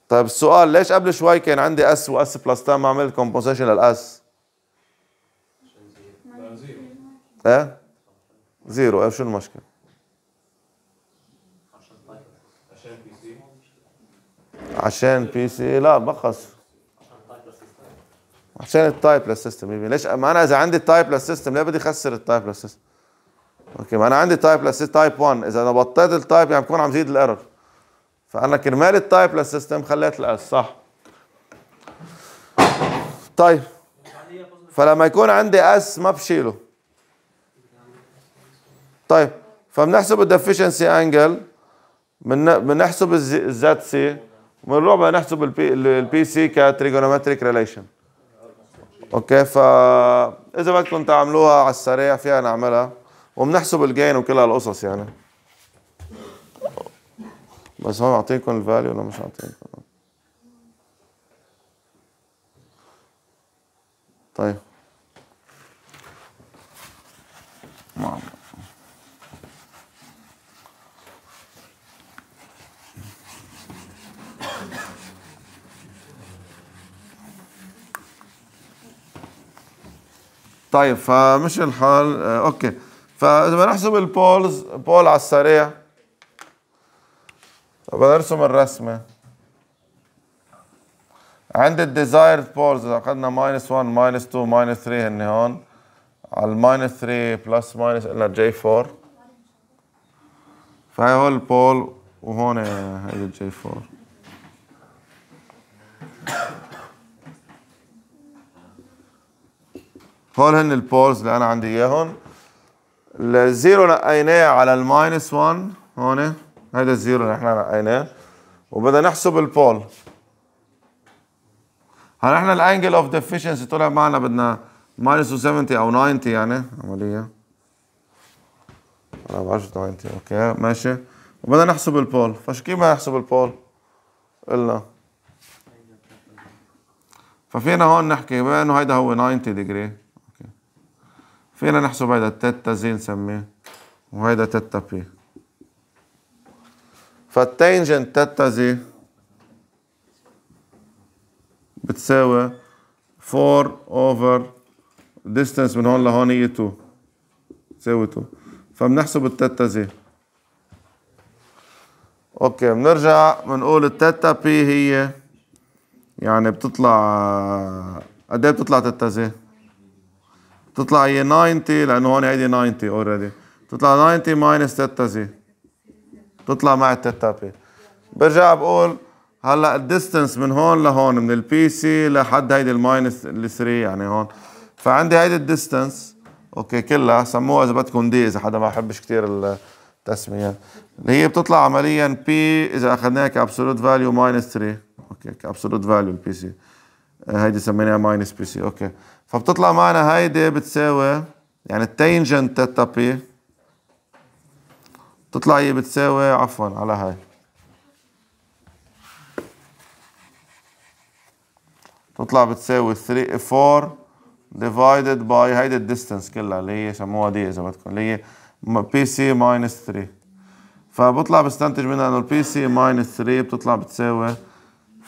Speaker 1: طيب السؤال ليش قبل شوي كان عندي اس واس بلس 10 ما عملت كومبنسيشن للاس؟ ايه؟ زيرو ايه شو المشكله؟ عشان بي سي لا بخص عشان التايبلس سيستم ليش ما انا اذا عندي التايبلس سيستم ليه بدي اخسر التايبلس سيستم اوكي ما انا عندي تايبلس تايب 1 اذا انا بطيت التايب يعني بكون عم زيد الايرور فانا كرمال التايبلس سيستم خليت الاس صح طيب فلما يكون عندي اس ما بشيله طيب فبنحسب الديفشنسي انجل بنحسب الزد سي بنروح بنحسب البي سي كتريجونومتريك ريليشن اوكي فاذا بدكم تعملوها على السريع فيها نعملها وبنحسب الجين وكل هالقصص يعني بس هون اعطيكم الفاليو ولا مش اعطيكم طيب ما طيب فمش الحال آه، اوكي فاذا بنحسب البولز بول على السريع بنرسم الرسمه عند الديزايرد بولز اذا اخذنا ماينس 1 ماينس 2 ماينس 3 هن هون على الماينس 3 بلس ماينس قلنا جي 4 فهي هول البول وهون هيدي الجي 4 هول هن البولز اللي انا عندي اياهم الزيرو نقيناه على الماينس 1 هون هيدا الزيرو اللي احنا نقيناه وبدنا نحسب البول هلا احنا الانجل اوف ديفيشنسي طلع معنا بدنا ماينس 70 او 90 يعني عمليه انا ما بعرف 90 اوكي ماشي وبدنا نحسب البول فش كيف بدنا نحسب البول؟ قلنا ففينا هون نحكي بما انه هيدا هو 90 ديجري فينا نحسب هيدا تيتا زي نسميه وهيدا تيتا بي فالتانجنت تيتا زي بتساوي 4 اوفر ديستنس من هون لهون هي 2 تساوي 2 فبنحسب التيتا زي اوكي بنرجع بنقول التيتا بي هي يعني بتطلع قد ايه بتطلع تيتا زي؟ تطلع هي 90 لانه هون هيدي 90 اوريدي تطلع 90 ماينس تيتا زي تطلع مع التيتا بي برجع بقول هلا الديستنس من هون لهون من البي سي لحد هيدي الماينس 3 يعني هون فعندي هيدي الديستنس اوكي كلها سموها اذا بدكم دي اذا حدا ما بحبش كثير التسميات هي بتطلع عمليا بي اذا اخذناها كابسولوت فاليو ماينس 3 اوكي كابسولوت فاليو البي سي آه، هيدي سميناها ماينس بي سي اوكي فبتطلع معنا هيدي بتساوي يعني التانجنت تيتا بي بتطلع هي بتساوي عفوا على هاي بتطلع بتساوي 3 4 ديفايدد باي هيدي الديستنس كلها اللي هي سموها دي اذا بدكم اللي هي بي سي ماينس 3 فبطلع بستنتج منها انه البي سي ماينس 3 بتطلع بتساوي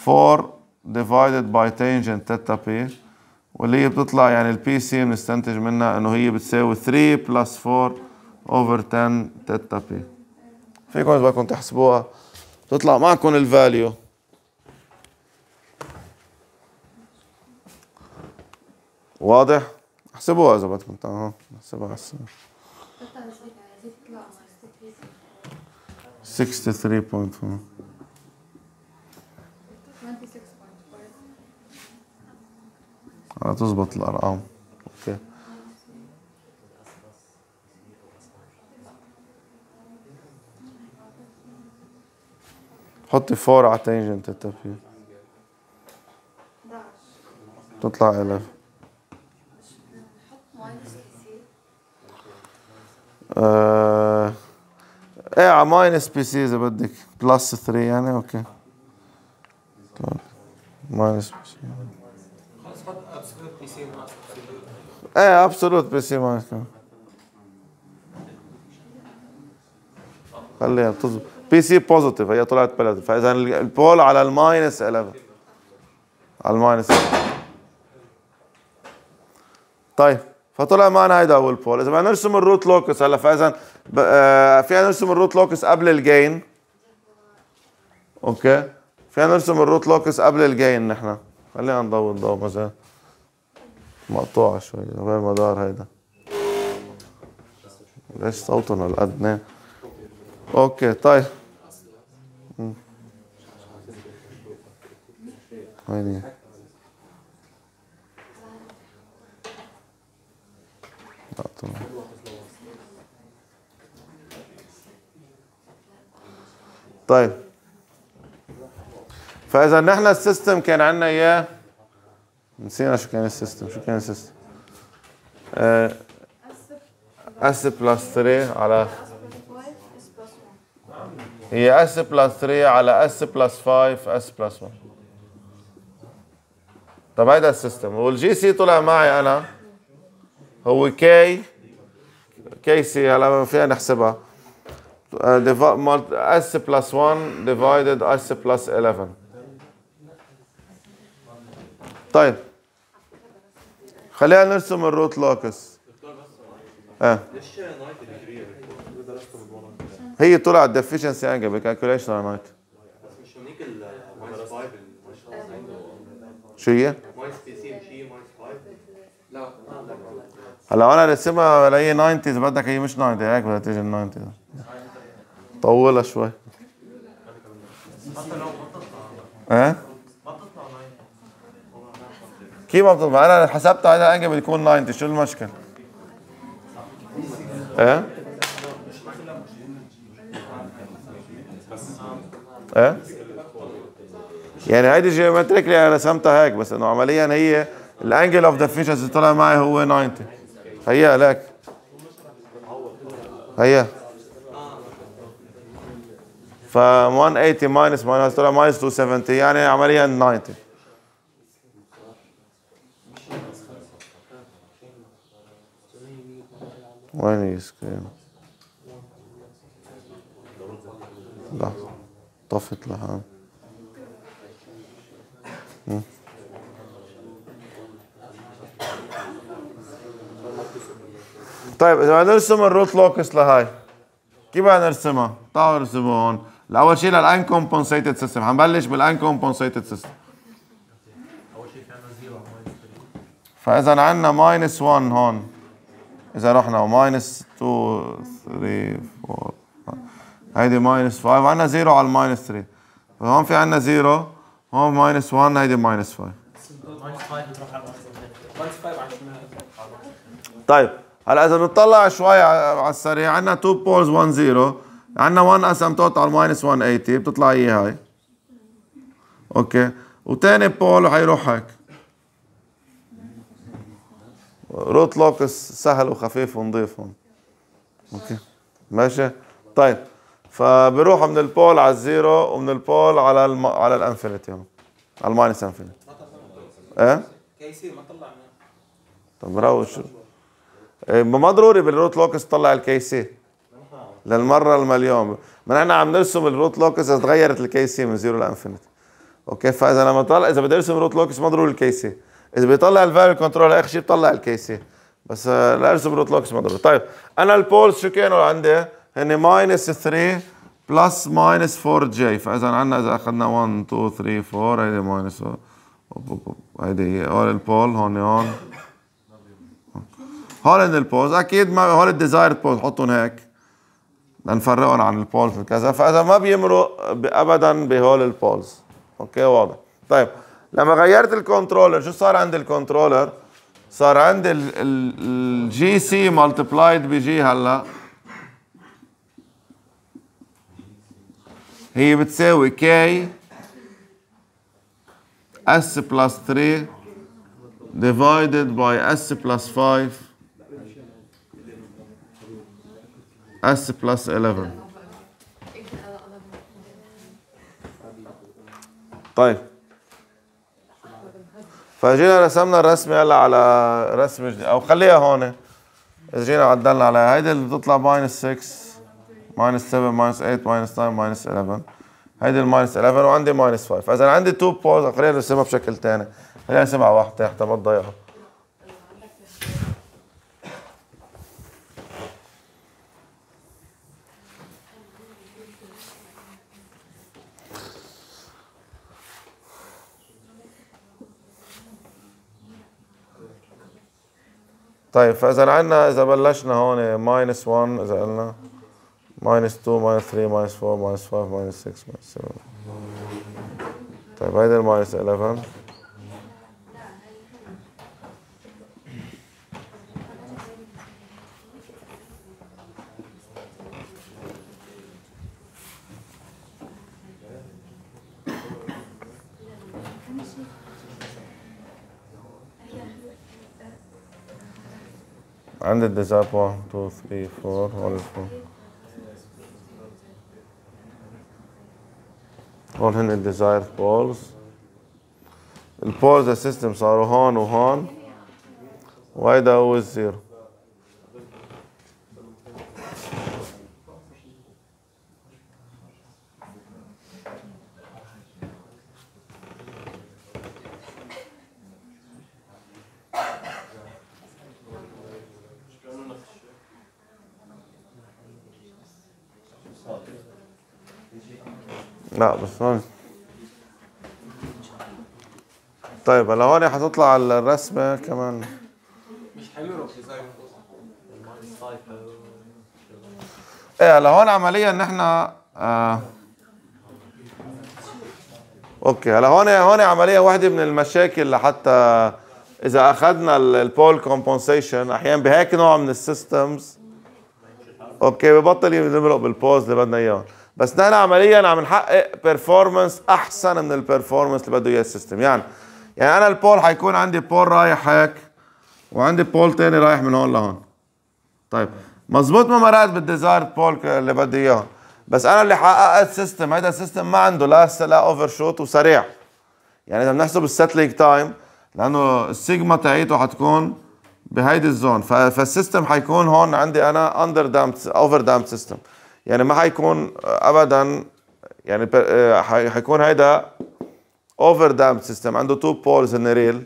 Speaker 1: 4 ديفايدد باي تانجنت تيتا بي واللي هي بتطلع يعني البي سي بنستنتج منها انه هي بتساوي 3 بلس 4 اوفر 10 تيتا بي فيكم اذا بدكم تحسبوها بتطلع معكم الفاليو واضح؟ احسبوها اذا بدكم اهو احسبها على السنه 63.4 هتظبط الارقام اوكي حطي فور على تانجنت التفيل تطلع الاف آه. ايه على ماينس بي سي اذا بدك بلس 3 يعني اوكي ماينس بي سي É, ايه، absolutamente PC خليها بتظبط بي سي بوزيتيف هي طلعت بلد فاذا البول على الماينس 11 على الماينس 11 طيب فطلع معنا هيدا هو البول اذا بدنا نرسم الروت لوكس هلا فاذا آه، فينا نرسم الروت لوكس قبل الجين اوكي فينا نرسم الروت لوكس قبل الجين نحن خلينا نضوي الضوء مثلا مقطوعة شوية غير مدار هيدا ليش صوتهم هالقد نعم. اوكي طيب هيني طيب فاذا نحن السيستم كان عندنا اياه نسينا شو كان السيستم شو كان السيستم اس بلس 3 على هي اس بلس 3 على اس بلس 5 اس بلس 1 طب هيدا السيستم والجي سي طلع معي انا هو كي كي سي هلا فينا نحسبها اس بلس 1 ديفايدد اس بلس 11 طيب خلينا نرسم الروت لاكس اه هي طلعت ديفيشنسي انجل بالكالكوليشن على نايت شو هي؟ هلا انا رسمها الاقي 90 اذا بدك هي مش 90 هيك بدها تيجي ال 90 طولها شوي ايه كيف ما ما انا حسبتها على اجى بيكون 90 شو المشكله؟ ايه ايه يعني هيدي الجيومتريك اللي انا رسمتها هيك بس انه عمليا هي الانجل اوف ديفيشنسي اللي طلع معي هو 90 هيا لك هيا ف 180 ماينس ماينس طلع ماينس 270 يعني عمليا 90 وين يسكن لا طفت لحام طيب اذا بدنا نرسم الروت لوكس لهي كيف بدنا نرسمها؟ تعالوا نرسمها هون اول شيء للان للانكمبنسيتد سيستم حنبلش بالان بالانكمبنسيتد سيستم اول شيء فاذا عندنا ماينس 1 هون اذا رحنا ماينس 2 3 4 هيدي ماينس 5 عندنا زيرو على الماينس 3 فهون في عندنا زيرو هون ماينس 1 هيدي ماينس 5 طيب هلا اذا بنطلع شوي على السريع عندنا 2 بولز 1 0 عندنا 1 توت على ماينس 180 بتطلع هي هاي اوكي وثاني بول حيروح هيك روت لوكس سهل وخفيف ونظيف هون اوكي ماشي طيب فبروحوا من البول على الزيرو ومن البول على الم... على الانفينيتي هون على الماينس انفينيتي ايه كيسير ما طلع طب روش إيه، ما ضروري بالروت لوكس تطلع الكي سي للمره المليون ما نحن عم نرسم الروت لوكس اذا تغيرت الكي سي من زيرو لانفينيتي اوكي فاذا لما طلع اذا بدي ارسم روت لوكس ما ضروري الكي سي اذا بيطلع الفاير كنترول اخر شيء بيطلع الكيسه بس آه، بروت لوكس ما ضروري طيب انا البولز شو كانوا عندي هن ماينس 3 بلس ماينس 4 جي فاذا عندنا اذا اخذنا 1 2 3 4 هيدي ماينس هيدي هي هول البول هون هون هول البولز اكيد ما هول الديزايرد بولز حطهم هيك لنفرقهم عن البولز وكذا فاذا ما بيمرق ابدا بهول البولز اوكي واضح طيب لما غيرت الكنترولر شو صار عند الكنترولر صار عند الجي سي مالتبلايد بجي هلا هي بتساوي كي اس بلس 3 divided by s plus 5 s plus 11 طيب فجينا رسمنا الرسمه هلا على رسمه جديدة او خليها هون اذا جينا عدلنا على هيدي اللي بتطلع ماينس 6 ماينس 7 ماينس 8 ماينس 9 ماينس 11 هيدي الماينس 11 وعندي ماينس 5 فاذا عندي 2 بولز خلينا نرسمها بشكل ثاني خلينا نرسمها على واحد ما تضيعها طيب فاذا عندنا اذا بلشنا هون ماينس 1 اذا قلنا ماينس 2 ماينس 3 ماينس 4 ماينس 5 ماينس 6 ماينس 7 طيب هيدا الماينس 11 عند الديزاب 1 2 3 4 هون الفون هون هن desired بولز البولز السيستم صاروا هون وهون وهيدا هو الزيرو بس هون طيب هلا هون حتطلع الرسمة كمان مش حلو ايه هلا هون عمليا نحن آه اوكي هلا هون هون عمليا واحده من المشاكل لحتى اذا اخذنا البول كومبنسيشن احيانا بهيك نوع من السيستمز اوكي ببطل يمرق بالبوز اللي بدنا اياه بس ده انا عمليا عم نحقق بيرفورمانس احسن من البيرفورمانس اللي بده اياه السيستم يعني يعني انا البول حيكون عندي بول رايح هيك وعندي بول تاني رايح من هون لهون طيب مزبوط ما مرات بالديزاير بول اللي بده اياه بس انا اللي حققت سيستم هيدا السيستم ما عنده لا لا اوفر شوت وسريع يعني اذا بنحسب السيتلينج تايم لانه السيجما تاعيته حتكون بهيدي الزون فالسيستم حيكون هون عندي انا اندر دامت اوفر دامت سيستم يعني ما حيكون ابدا يعني آه، حيكون هيدا اوفر دامب سيستم عنده تو بولز ان ريل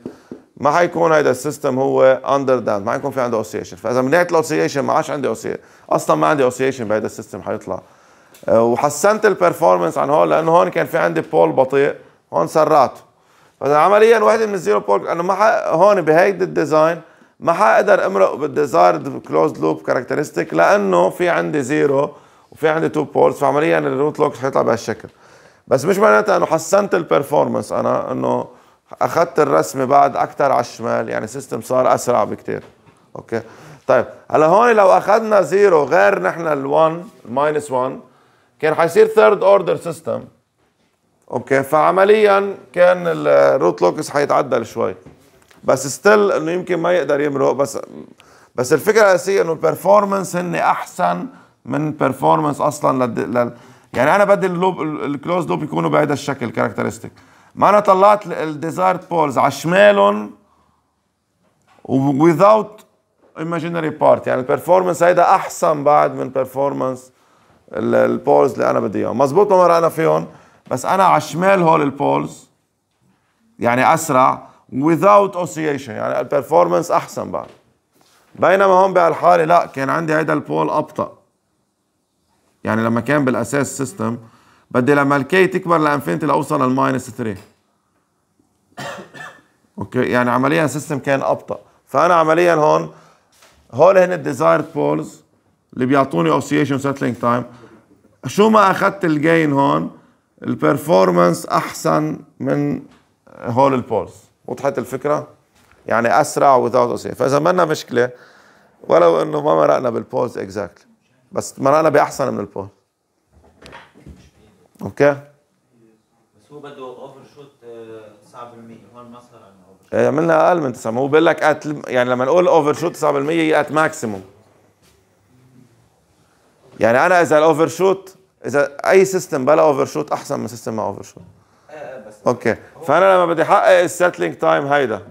Speaker 1: ما حيكون هيدا السيستم هو اندر دامب ما حيكون في عنده اوسيشن فاذا منعت الاوسيشن ما عادش عندي اوسيشن اصلا ما عندي اوسيشن بهيدا السيستم حيطلع آه، وحسنت البرفورمانس عن هون لانه هون كان في عندي بول بطيء هون سرعته فاذا عمليا وحده من الزيرو بول انه ما هون بهيدا الديزاين ما حقدر امرق بالديزايرد كلوزد لوب كاركترستيك لانه في عندي زيرو وفي عندي تو بولز فعمليا الروت لوك حيطلع بهالشكل بس مش معناتها انه حسنت البرفورمانس انا انه اخذت الرسمه بعد اكثر على الشمال يعني السيستم صار اسرع بكثير اوكي طيب هلا هون لو اخذنا زيرو غير نحن ال1 الماينس 1 كان حيصير ثيرد اوردر سيستم اوكي فعمليا كان الروت لوكس حيتعدل شوي بس ستيل انه يمكن ما يقدر يمرق بس بس الفكره الاساسيه انه البرفورمانس هن احسن من بيرفورمانس اصلا لد... ل... يعني انا بدي اللوب الكلوز لوب يكونوا بهذا الشكل كاركترستيك ما انا طلعت الديزايرد بولز على شمالهم ويزاوت ايماجينري بارت يعني البيرفورمانس هيدا احسن بعد من بيرفورمانس البولز اللي انا بدي اياهم مزبوط ما انا فيهم بس انا على شمال هول البولز يعني اسرع without oscillation يعني البرفورمانس احسن بعد بينما هون بهالحاله لا كان عندي هيدا البول ابطأ يعني لما كان بالاساس سيستم بدي لما الكي تكبر لانفينيتي لاوصل للماينس 3 اوكي يعني عمليا السيستم كان ابطا فانا عمليا هون هول هن الديزايرد بولز اللي بيعطوني اوسيشن سيتلينج تايم شو ما اخذت الجين هون البرفورمانس احسن من هول البولز وضحت الفكره يعني اسرع without اوسيشن فاذا ما لنا مشكله ولو انه ما مرقنا بالبولز اكزاكتلي exactly. بس مرقنا باحسن من البول اوكي بس هو بده اوفر شوت 9% هو المسخر عن عملنا اقل من 9 هو بيقول لك أت... يعني لما نقول اوفر شوت 9% هي ات ماكسيموم يعني انا اذا الاوفر شوت اذا اي سيستم بلا اوفر شوت احسن من سيستم مع اوفر شوت بس اوكي فانا لما بدي احقق السيتلينج تايم هيدا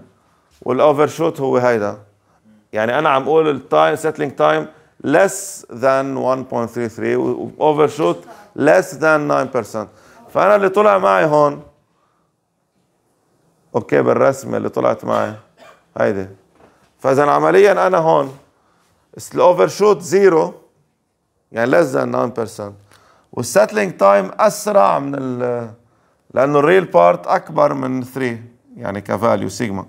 Speaker 1: والاوفر شوت هو هيدا يعني انا عم اقول التايم سيتلينج تايم less than 1.33 overshoot less than 9% فأنا اللي طلع معي هون أوكي بالرسمة اللي طلعت معي هيدي فإذا عمليا أنا هون الأوفرشوت زيرو يعني less than 9% والسيتلينج تايم أسرع من ال لأنه الريل بارت أكبر من 3 يعني كفاليو سيجما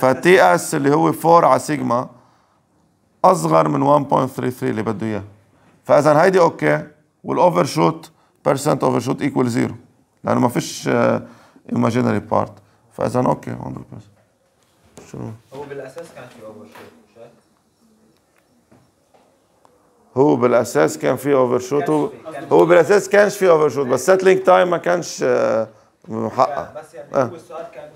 Speaker 1: فتي اس اللي هو 4 على سيجما اصغر من 1.33 اللي بده اياه فاذا هيدي اوكي والاوفر شوت بيرسنت اوفر شوت ايكوال زيرو لانه ما فيش ايماجينري آه، بارت فاذا اوكي 100% هو بالاساس كان في اوفر شوت هو بالاساس كان في اوفر شوت هو, بالاساس كانش في اوفر شوت بس سيتلينج تايم ما كانش آه، محقق بس يعني آه. هو السؤال كان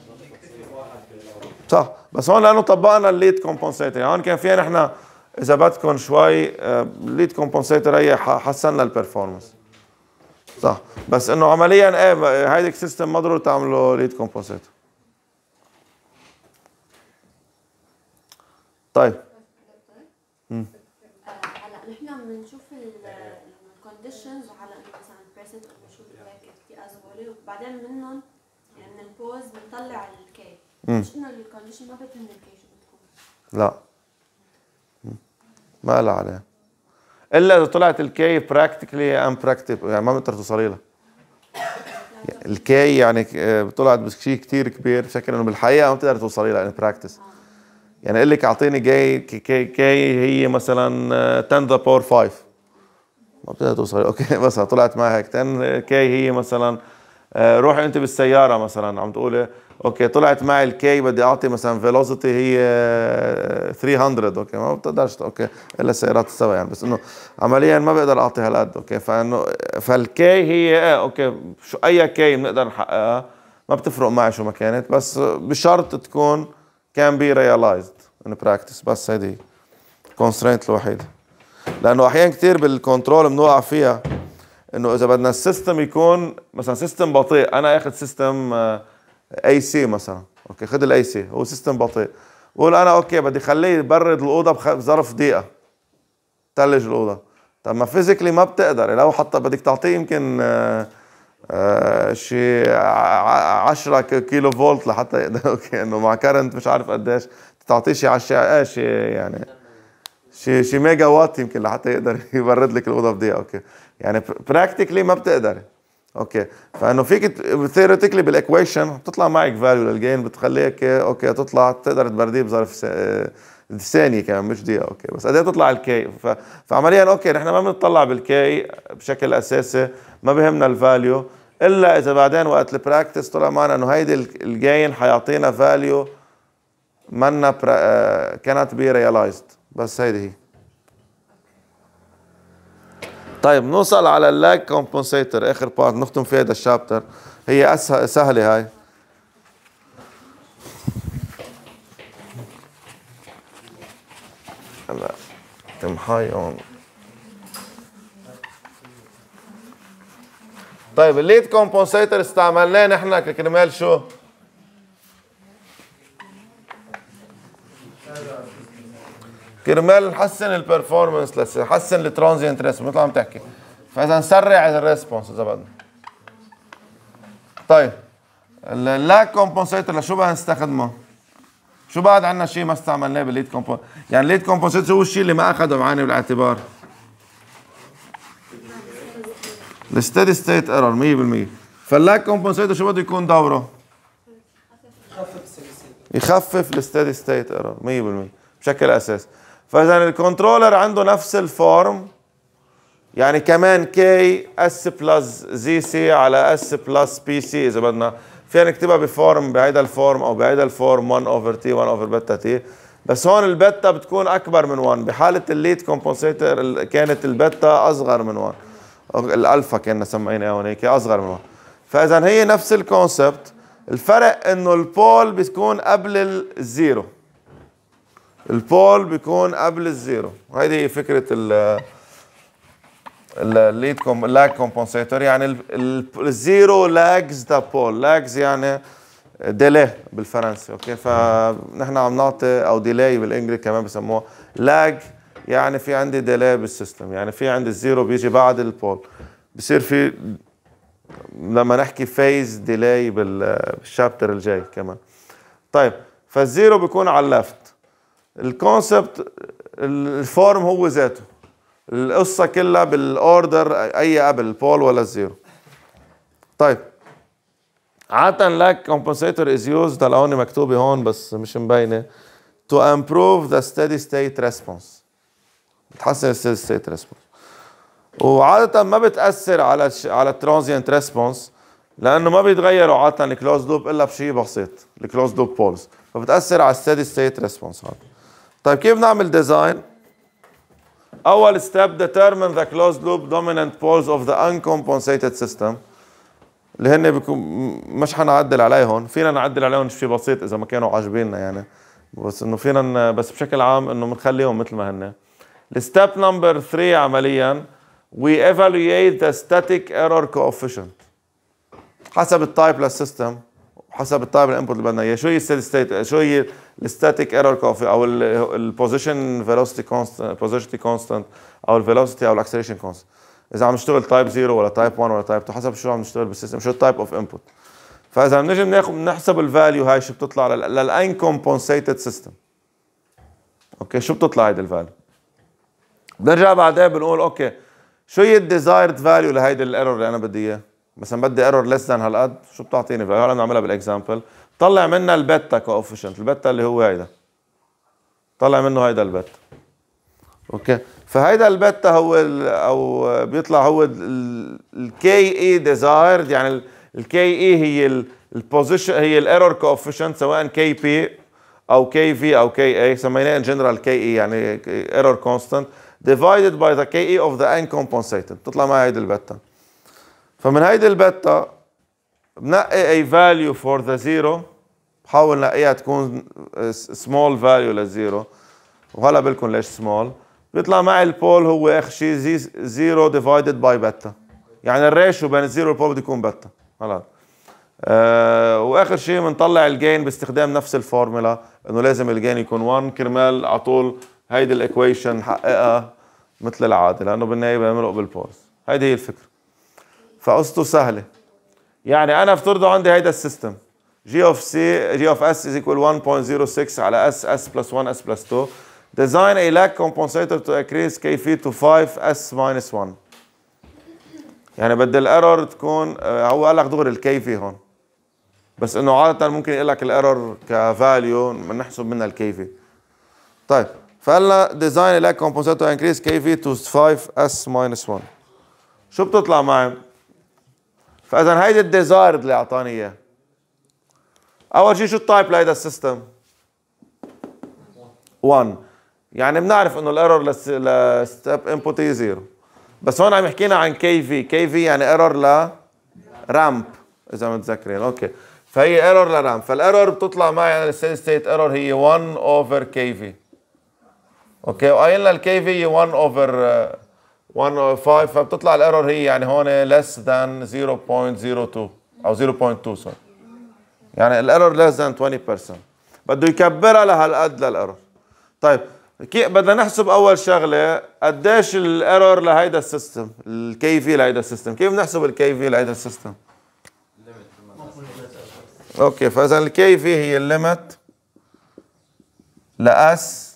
Speaker 1: صح بس هون لانه طبقنا الليد يعني كومبنسيتنج هون كان فيها نحن اذا بدكم شوي آه، ليد كومبنسيتور هي حسن لها البرفورمانس صح بس انه عمليا ايه هيديك سيستم ما ضروري تعملوا ليد كومبنسيتور طيب هلا نحن بنشوف الكونديشنز على مثلا بريسنت او بنشوف هيك وبعدين منهم يعني من البوز بنطلع الكي مش انه الكونديشن ما بتهمني الكي شو بتكون لا ما لها عليه الا اذا طلعت الكي براكتيكلي ان يعني ما بتقدر توصلي لها الكي يعني طلعت بشيء كثير كبير بشكل انه بالحقيقه ما بتقدر توصلي لها ان براكتس يعني اقول لك اعطيني كي كي, كي هي مثلا 10 ذا باور 5 ما بتقدر توصلي اوكي مثلا طلعت معها هيك 10 كي هي مثلا آه، روحي انت بالسياره مثلا عم تقولي إيه؟ اوكي طلعت معي الكي بدي اعطي مثلا فيلوسيتي هي 300 آه، اوكي ما بتقدرش اوكي الا السيارات السبع يعني بس انه عمليا ما بقدر اعطي هالقد اوكي فانه فالكي هي ايه اوكي شو اي كي بنقدر نحققها ما بتفرق معي شو ما كانت بس بشرط تكون كان بي ريلايزد ان براكتس بس هيدي كونسترينت الوحيده لانه احيانا كثير بالكنترول بنوقع فيها انه اذا بدنا السيستم يكون مثلا سيستم بطيء انا اخذ سيستم آه اي سي مثلا اوكي خذ الاي سي هو سيستم بطيء بقول انا اوكي بدي اخليه يبرد الاوضه بظرف دقيقه تلج الاوضه طب ما فيزيكلي ما بتقدر لو حتى بدك تعطيه يمكن آه، آه، شيء 10 كيلو فولت لحتى يقدر [LAUGHS] اوكي انه مع كرنت مش عارف قديش تعطيه شيء 10 آه شيء يعني شيء شيء ميجا وات يمكن لحتى يقدر [LAUGHS] يبرد لك الاوضه بدقيقه اوكي يعني براكتيكلي ما بتقدري اوكي فانه فيك ثيوريتيكلي بالاكويشن بتطلع معك فاليو للجين بتخليك اوكي تطلع تقدر تبرديه بظرف آه، ثانية كمان مش دقيقة اوكي بس قد ايه تطلع الكي ف... فعمليا اوكي نحن ما بنطلع بالكي بشكل اساسي ما بهمنا الفاليو الا اذا بعدين وقت البراكتس طلع معنا انه هيدي الجين حيعطينا فاليو منا برا... كانت بي ريلايزد بس هيدي هي طيب نوصل على اللاج كومبنسيتر اخر بارت نختم في هذا الشابتر هي اسهل سهله هاي هلا هاي اون طيب الليد كومبنسيتر استعملناه نحن كرمال شو؟ كرمال نحسن البرفورمانس نحسن الترانزيانت ريسبونس مثل ما عم تحكي فاذا نسرع الريسبونس اذا بدنا طيب اللاك كومبونسيتر لشو بقى نستخدمه؟ شو بعد عندنا شيء ما استعملناه بالليد كومبون يعني الليد كومبونسيتر هو الشيء اللي ما اخذه بعيني بالاعتبار الستيدي ستيت ايرور 100% فاللاك كومبونسيتر شو بده يكون دوره يخفف الستيدي ستيت ايرور 100% بشكل اساسي فاذا الكنترولر عنده نفس الفورم يعني كمان كي اس بلس زي سي على اس بلس بي سي اذا بدنا فينا نكتبها بفورم بهيدا الفورم او بهيدا الفورم 1 اوفر تي 1 اوفر بيتا تي بس هون البتا بتكون اكبر من 1 بحاله الليد كومبنسيتر كانت البتا اصغر من 1 الالفا كنا سمعينها هونيك هيك اصغر من 1 فاذا هي نفس الكونسبت الفرق انه البول بتكون قبل الزيرو البول بيكون قبل الزيرو هذه هي فكره ال الليد كوم لاج كومبنسيتور يعني الزيرو لاجز ذا بول لاجز يعني ديلي بالفرنسي اوكي فنحن عم نعطي او ديلي بالانجلي كمان بسموه لاج يعني في عندي ديلي بالسيستم يعني في عندي الزيرو بيجي بعد البول بصير في لما نحكي فيز ديلي بالشابتر الجاي كمان طيب فالزيرو بيكون على اللفت الكونسبت الفورم هو ذاته القصة كلها بالاوردر اي قبل البول ولا الزيرو طيب عادة لاك كومبنسيتور از يوز هلا هون مكتوبة هون بس مش مبينة to improve the steady state response بتحسن الستيدي ستيت ريسبونس وعادة ما بتأثر على على الترانزيانت ريسبونس لأنه ما بيتغيروا عادة الكلوز لوب إلا بشيء بسيط الكلوز لوب بولز فبتأثر على الستيدي ستيت ريسبونس هذا طيب كيف نعمل ديزاين؟ اول ستيب determine the closed loop dominant poles of the uncompensated system اللي هن بيكون مش حنعدل عليهم فينا نعدل عليهم شيء بسيط اذا ما كانوا عاجبيننا يعني بس انه فينا بس بشكل عام انه بنخليهم مثل ما هن الستيب نمبر 3 عمليا we evaluate the static error coefficient حسب التايب للسيستم حسب التايم الانبوت اللي بدنا اياه شو هي الستيت ستيت شو هي الستاتيك ايرور كوفي او البوزيشن فيلوسيتي كونستانت بوزيشن كونستانت او الفيلوسيتي او الاكسلريشن كونستانت اذا عم نشتغل تايب 0 ولا تايب 1 ولا تايب 2 حسب شو عم نشتغل بالسيستم شو التايب اوف انبوت فاذا بنجي بناخذ بنحسب الفاليو هاي شو بتطلع كومبونسيتد سيستم اوكي شو بتطلع هيدي الفاليو بنرجع بعدين بنقول اوكي شو هي الديزايرد فاليو لهيدي الايرور اللي انا بدي اياه مثلا بدي ايرور ليس ذان هالقد شو بتعطيني هلا بنعملها بالاكزامبل طلع منا البيتا كوفيشنت البيتا اللي هو هيدا طلع منه هيدا البيتا اوكي فهيدا البيتا هو ال او بيطلع هو الكي اي ديزايرد يعني الكي اي هي البوزيشن هي الايرور كوفيشنت سواء كي بي او كي في او كي اي سميناه ان جنرال كي اي يعني ايرور كونستانت divided by the KE e of the uncompensated بتطلع معي هيدي البيتا فمن هيدي البتا بنقي اي فاليو فور ذا زيرو بحاول نقيها تكون سمول فاليو للزيرو وهلا بقول ليش سمول بيطلع معي البول هو اخر شيء زيرو ديفايدد باي بتا يعني الريشو بين الزيرو والبول بده يكون بتا خلص آه واخر شيء بنطلع الجين باستخدام نفس الفورمولا انه لازم الجين يكون 1 كرمال على طول هيدي الايكويشن نحققها مثل العاده لانه بالنهايه بنمرق بالبولز هيدي هي الفكره فقصته سهله يعني انا افترضوا عندي هيدا السيستم جي اوف سي جي اوف اس از ايكوال 1.06 على اس اس بلس 1 اس بلس 2 اي لاك lag تو انكريس كي في تو 5 اس minus 1 يعني بدي الايرور تكون آه، هو قال لك دغري الكي في هون بس انه عاده ممكن يقول لك الايرور كفاليو بنحسب منها الكي في طيب فقلنا ديزاين لاك كومبونسيت تو انكريس في تو 5 اس ماينس 1 شو بتطلع معي؟ فاذا هيدي الديزاير اللي اعطاني اياه اول شيء شو التايب لهيدا السيستم 1 يعني بنعرف انه الايرور للستيب انبوت هي زيرو بس هون عم يحكينا عن كي في كي في يعني ايرور ل رامب اذا متذكرين اوكي فهي ايرور لرامب فالايرور بتطلع معي انا الستيد ستيت ايرور هي 1 اوفر كي في اوكي وقايلنا الكي في هي 1 اوفر 1.5 فبتطلع الايرور هي يعني هون less than 0.02 او 0.2 سوري يعني الايرور less than 20% بده يكبرها لهالقد للايرور طيب كي بدنا نحسب اول شغله قديش الايرور لهيدا السيستم الكي في لهيدا السيستم كيف بنحسب الكي في لهيدا السيستم اوكي فاذا الكي في هي الليمت لاس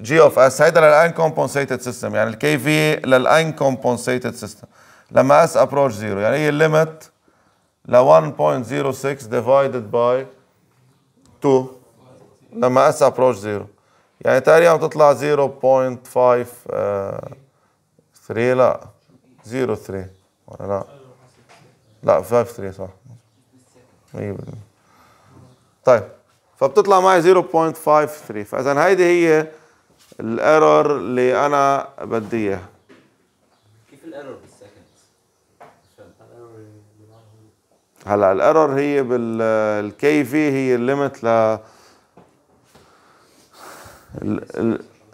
Speaker 1: جي اوف اس هيدا للان كومبنسيتد سيستم يعني الكيفيه للان كومبنسيتد سيستم لما اس ابروش زيرو يعني هي الليمت ل 1.06 ديفايدد باي 2 لما اس ابروش زيرو يعني تقريبا بتطلع 0.5 آه 3 لا 0 3 ولا لا لا 5.3 صح 100% طيب فبتطلع معي 0.53 فاذا هيدي هي الايرور اللي انا بدي اياها كيف الايرور بالسكند هلا الايرور هي بالكيفي هي الليمت ل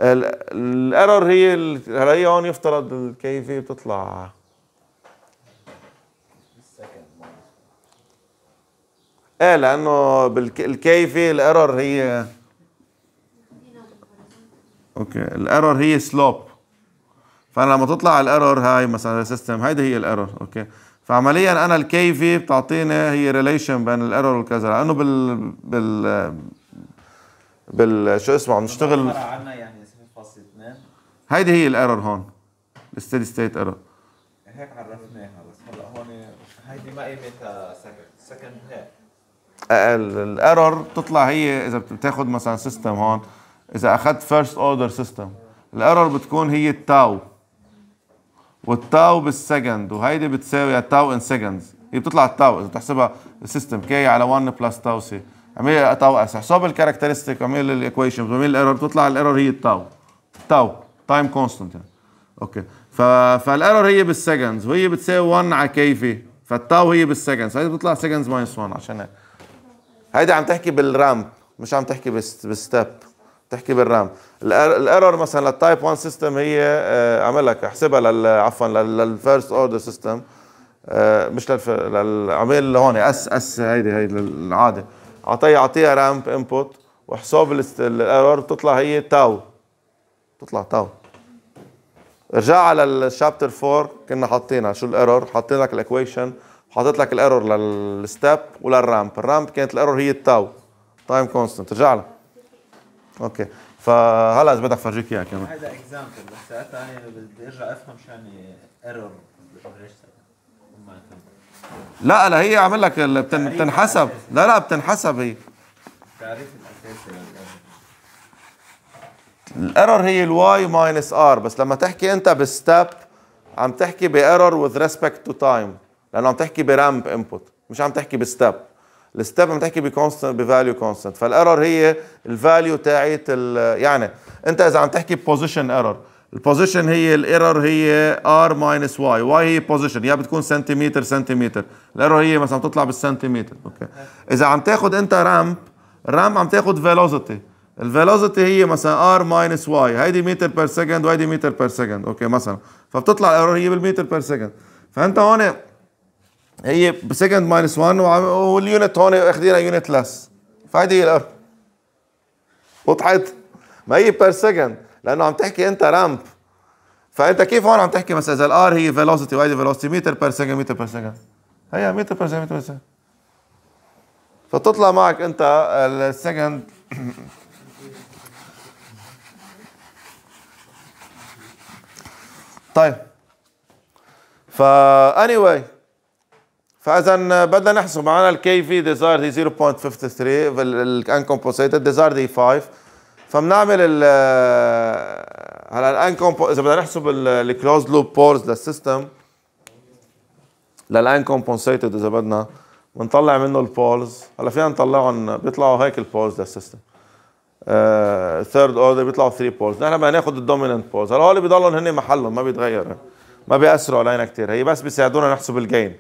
Speaker 1: الايرور هي هلا هي هون يفترض الكيفي بتطلع ايه لانه بالكيفي الايرور هي اوكي الايرور هي سلوب فانا لما تطلع على الايرور هاي مثلا السيستم هيدي هي الايرور اوكي فعمليا انا الكي في بتعطيني هي ريليشن بين الايرور والكذا لانه بال بال بال شو اسمه عم نشتغل يعني هيدي هي الايرور هون الستيدي ستيت ايرور هيك عرفناها بس هلا هون هيدي ما قيمتها سكند هيك الايرور بتطلع هي اذا بتاخذ مثلا سيستم هون اذا اخذت فيرست اوردر سيستم الايرور بتكون هي التاو والتاو بالسكند وهيدي بتساوي تاو ان سكندز هي بتطلع التاو اذا بتحسبها سيستم كي على 1 بلس تاو سي اعمل تاو اس احسب الكاركترستيك اعمل الايكويشن اعمل الايرور بتطلع الايرور هي التاو تاو تايم كونستنت يعني اوكي ف... فالايرور هي بالسكندز وهي بتساوي 1 على كي في فالتاو هي بالسكندز هيدي بتطلع سكندز ماينس 1 عشان هيك هيدي عم تحكي بالرامب مش عم تحكي بس... تحكي بالرام الايرور مثلا للتايب 1 سيستم هي آه، اعمل لك احسبها لل عفوا للفيرست اوردر سيستم مش للعميل اللي هون اس اس هيدي هي العاده اعطيها اعطيها رامب انبوت واحسب الايرور بتطلع هي تاو بتطلع تاو ارجع على الشابتر 4 كنا حاطينها شو الايرور حاطين لك الاكويشن حاطط لك الايرور للستيب وللرامب الرامب كانت الايرور هي التاو تايم كونستنت ارجع لها اوكي فهلا اذا بدك فرجيك اياها كمان هذا اكزامبل بس ساعتها انا بدي ارجع افهم شو يعني ايرور لا لا هي عامل لك بتن... بتنحسب لا لا بتنحسب هي التعريف الاساسي الايرور هي الواي ماينس ار بس لما تحكي انت بستب عم تحكي بايرور وذ ريسبكت تو تايم لانه عم تحكي برامب انبوت مش عم تحكي بستب الستيب عم تحكي بكونستنت بفاليو كونستنت فالايرور هي الفاليو تاعت يعني انت اذا عم تحكي بوزيشن ايرور البوزيشن هي الايرور هي ار ماينس واي واي هي بوزيشن يا بتكون سنتيمتر سنتيمتر الايرور هي مثلا بتطلع بالسنتيمتر اوكي اذا عم تاخذ انت رامب رامب عم تاخذ فيلوزيتي الفيلوزيتي هي مثلا ار ماينس واي هيدي متر بير سكند وهيدي متر بير سكند اوكي مثلا فبتطلع الايرور هي بالمتر بير سكند فانت هون هي بسكند ماينس 1 واليونت هون اخذينها يونت لس فهيدي هي الار وضحت ما هي بير سكند لانه عم تحكي انت رامب فانت كيف هون عم تحكي مثلا اذا الار هي فيلوسيتي وهيدي فيلوسيتي متر بير سكند متر بير سكند هي متر بير سكند متر بير سكند فتطلع معك انت السكند طيب فا anyway فاذا بدنا نحسب معنا في ديزاير دي 0.53 الانكمبوسيتد ديزاير دي 5 فبنعمل ال آه، هلا الانكمبو اذا بدنا نحسب الكلوز لوب بورز للسيستم للانكمبوسيتد اذا بدنا بنطلع منه البولز هلا فينا نطلعهم بيطلعوا هيك البولز للسيستم ثيرد آه، اوردر بيطلعوا 3 بولز نحن بدنا ناخذ الدوميننت بولز هلا هول بضلهم هن محلهم ما بيتغيروا ما بياثروا علينا كثير هي بس بيساعدونا نحسب الجين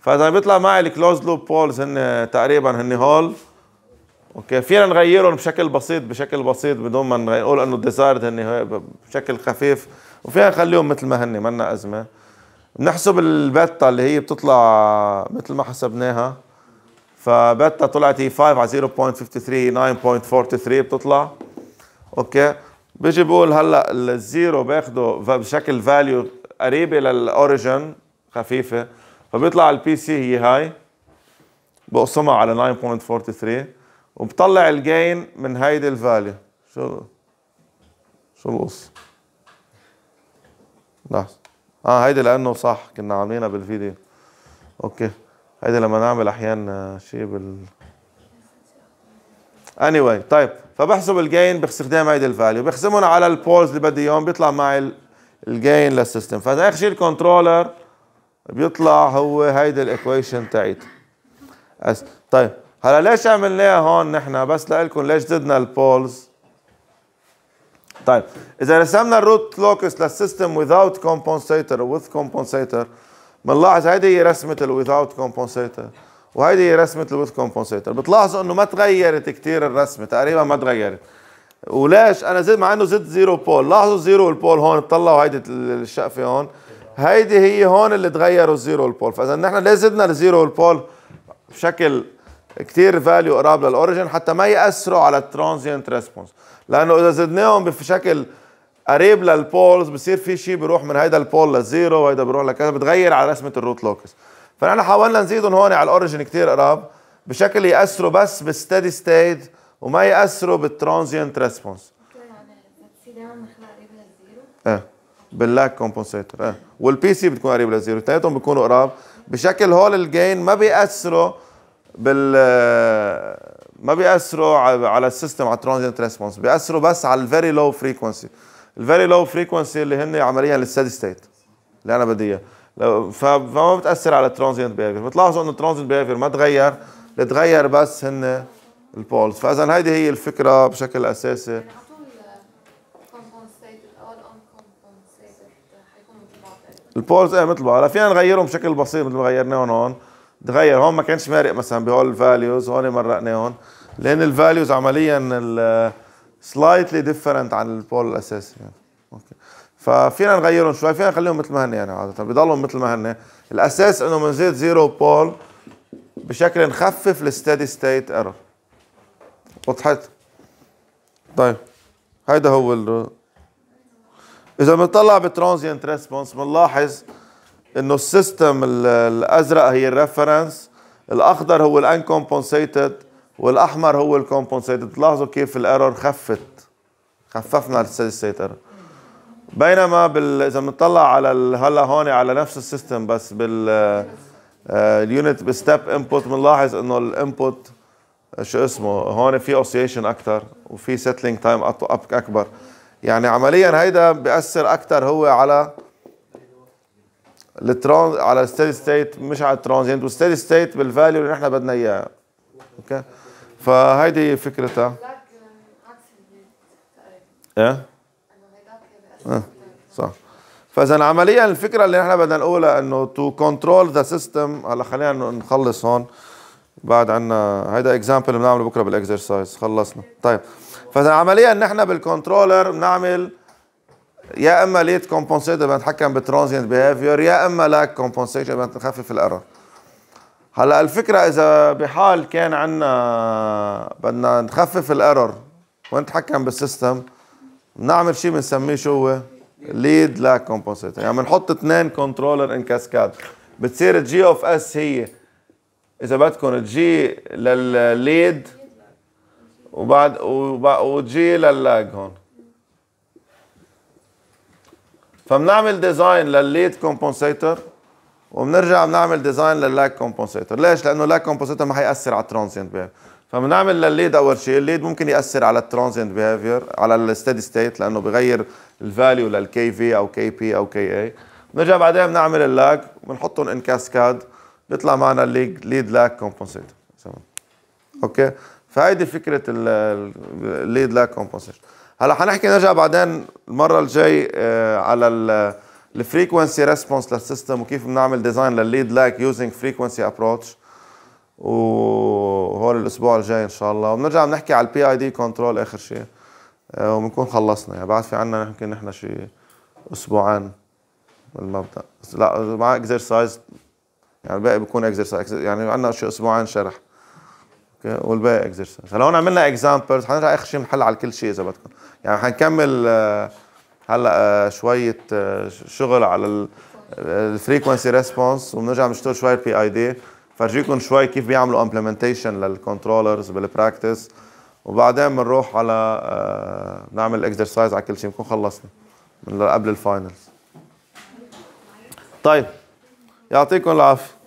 Speaker 1: فاذا بيطلع معي الكلوز لوب بولز هن تقريبا هن هول اوكي فينا نغيرهم بشكل بسيط بشكل بسيط بدون ما نقول انه ديزايرد هن بشكل خفيف وفينا نخليهم مثل ما هن منا ازمه بنحسب البتا اللي هي بتطلع مثل ما حسبناها فبتا طلعت هي 5 على 0.53 9.43 بتطلع اوكي بيجي بقول هلا الزيرو باخده بشكل فاليو قريبه للاوريجن خفيفه فبيطلع على البي سي هي هاي بقسمها على 9.43 وبطلع الجين من هيدي الفاليو شو شو القصة؟ لحظة اه هيدي لانه صح كنا عاملينها بالفيديو اوكي هيدي لما نعمل احيانا آه، شيء بال اني anyway, طيب فبحسب الجين باستخدام هيدي الفاليو بخزمهم على البولز اللي بدي اياهم بيطلع معي الجين للسيستم فاذا اخر شيء الكنترولر بيطلع هو هيدي الايكويشن تاعتها طيب هلا ليش عملناها هون نحن بس لكم ليش زدنا البولز طيب اذا رسمنا الروت لوكس للسيستم without compensator with compensator بنلاحظ هيدي هي رسمه ال without compensator وهيدي هي رسمه ال with compensator بتلاحظوا انه ما تغيرت كثير الرسمه تقريبا ما تغيرت وليش انا زد مع انه زدت زيرو بول لاحظوا زيرو البول هون طلعوا هيدي الشقفه هون هيدي هي هون اللي تغيروا الزيرو والبول فاذا نحن ليه زدنا الزيرو والبول بشكل كتير فاليو قراب للاوريجن حتى ما ياثروا على الترانزيانت ريسبونس لانه اذا زدناهم بشكل قريب للبولز بصير في شيء بيروح من هيدا البول للزيرو وهيدا بيروح لكذا بتغير على رسمه الروت لوكس فنحن حاولنا نزيدهم هون على الاوريجن كتير قراب بشكل ياثروا بس بالستدي ستيت وما ياثروا بالترانزيانت ريسبونس ايه باللاك كومبنسيتور آه. والبي سي بتكون قريبه للزيرو اثنيناتهم بيكونوا قراب بشكل هول الجين ما بياثروا بال آه، ما بياثروا على السيستم على الترانزينت ريسبونس بياثروا بس على الفيري لو فريكونسي الفيري لو فريكونسي اللي هن عمليا الستدي ستيت اللي انا بدي اياه فما بتاثر على الترانزينت بيهيفير بتلاحظوا انه الترانزينت بيهيفير ما تغير اللي تغير بس هن البولز فاذا هيدي هي الفكره بشكل اساسي البولز ايه مثل بعض فينا نغيرهم بشكل بسيط مثل ما غيرناهم هون تغير هون ما كانش مارق مثلا بهول الفاليوز هون مرقناهم لان الفاليوز عمليا سلايتلي ديفرنت عن البول الاساسي يعني. اوكي ففينا نغيرهم شوي فينا نخليهم مثل ما هن يعني عاده بضلهم مثل ما هن الاساس انه بنزيد زيرو بول بشكل نخفف الستيدي ستيت ايرور وضحت طيب هيدا هو ال اذا بنطلع بالترانزينت ريسبونس بنلاحظ انه السيستم الازرق هي الريفرنس الاخضر هو الانكمبنسيتد والاحمر هو الكومبنسيتد تلاحظوا كيف الايرور خفت خففنا الستدي ستيت بينما بال... اذا بنطلع على ال... هلا هون على نفس السيستم بس بال آه، اليونت بستيب انبوت بنلاحظ انه الانبوت آه، شو اسمه هون في اوسيشن اكثر وفي سيتلينج تايم اكبر يعني عمليا هيدا بيأثر أكثر هو على الترانز على الستيدي ستيت مش على الترانزينت والستيدي ستيت بالفاليو اللي نحن بدنا اياه اوكي فهيدي فكرتها إيه؟, ايه صح فاذا عمليا الفكره اللي نحن بدنا نقولها انه تو كنترول ذا سيستم هلا خلينا نخلص هون بعد عنا هيدا اكزامبل بنعمله بكره بالاكسرسايز خلصنا طيب فالعمليه ان احنا بالكنترولر بنعمل يا اما ليت كومبنسيت بنتحكم بالترانزينت بيهيفير يا اما لاك كومبنسيشن بنخفف الايرور هلا الفكره اذا بحال كان عندنا بدنا نخفف الايرور ونتحكم بالسيستم بنعمل شيء بنسميه شو هو ليد لاك كومبونسيتور يعني بنحط اثنين كنترولر ان كاسكاد بتصير الجي اوف اس هي اذا بدكم الجي للليد وبعد وتجي للاج هون فبنعمل ديزاين للليد كومبونسيتور وبنرجع بنعمل ديزاين لللاج كومبونسيتور ليش لانه اللاج كومبونسيتور ما حيأثر على الترانزينت بيهيفير فبنعمل للليد اول شيء الليد ممكن ياثر على الترانزينت بيهيفير على الستيدي ستيت لانه بغير الفاليو للكي في او كي بي او كي اي بنرجع بعدين بنعمل اللاج بنحطهم ان كاسكاد بيطلع معنا الليد لاج كومبونسيتور اوكي فهيدي فكره الليد لاك كومبنسيشن هلا حنحكي نرجع بعدين المره الجاي آه، على الفريكونسي ريسبونس للسيستم وكيف بنعمل ديزاين للليد لاك يوزنج فريكونسي ابروتش وهول الاسبوع الجاي ان شاء الله وبنرجع بنحكي على البي اي دي كنترول اخر شيء آه، وبنكون خلصنا يعني بعد في عنا يمكن نحن شيء اسبوعين بالمبدا لا مع اكزرسايز يعني الباقي بيكون اكزرسايز يعني عندنا شيء اسبوعين شرح والباقي اكزرسايز هلا هون عملنا اكزامبلز حنرجع اخر شيء بنحل على كل شيء اذا بدكم يعني حنكمل آه، هلا آه، شويه آه، شغل على الفريكونسي ريسبونس وبنرجع بنشتغل شوي بي اي دي فرجيكم شوي كيف بيعملوا امبلمنتيشن للكنترولرز بالبراكتس وبعدين بنروح على نعمل اكزرسايز على كل شيء بنكون خلصنا من قبل الفاينلز طيب يعطيكم العافيه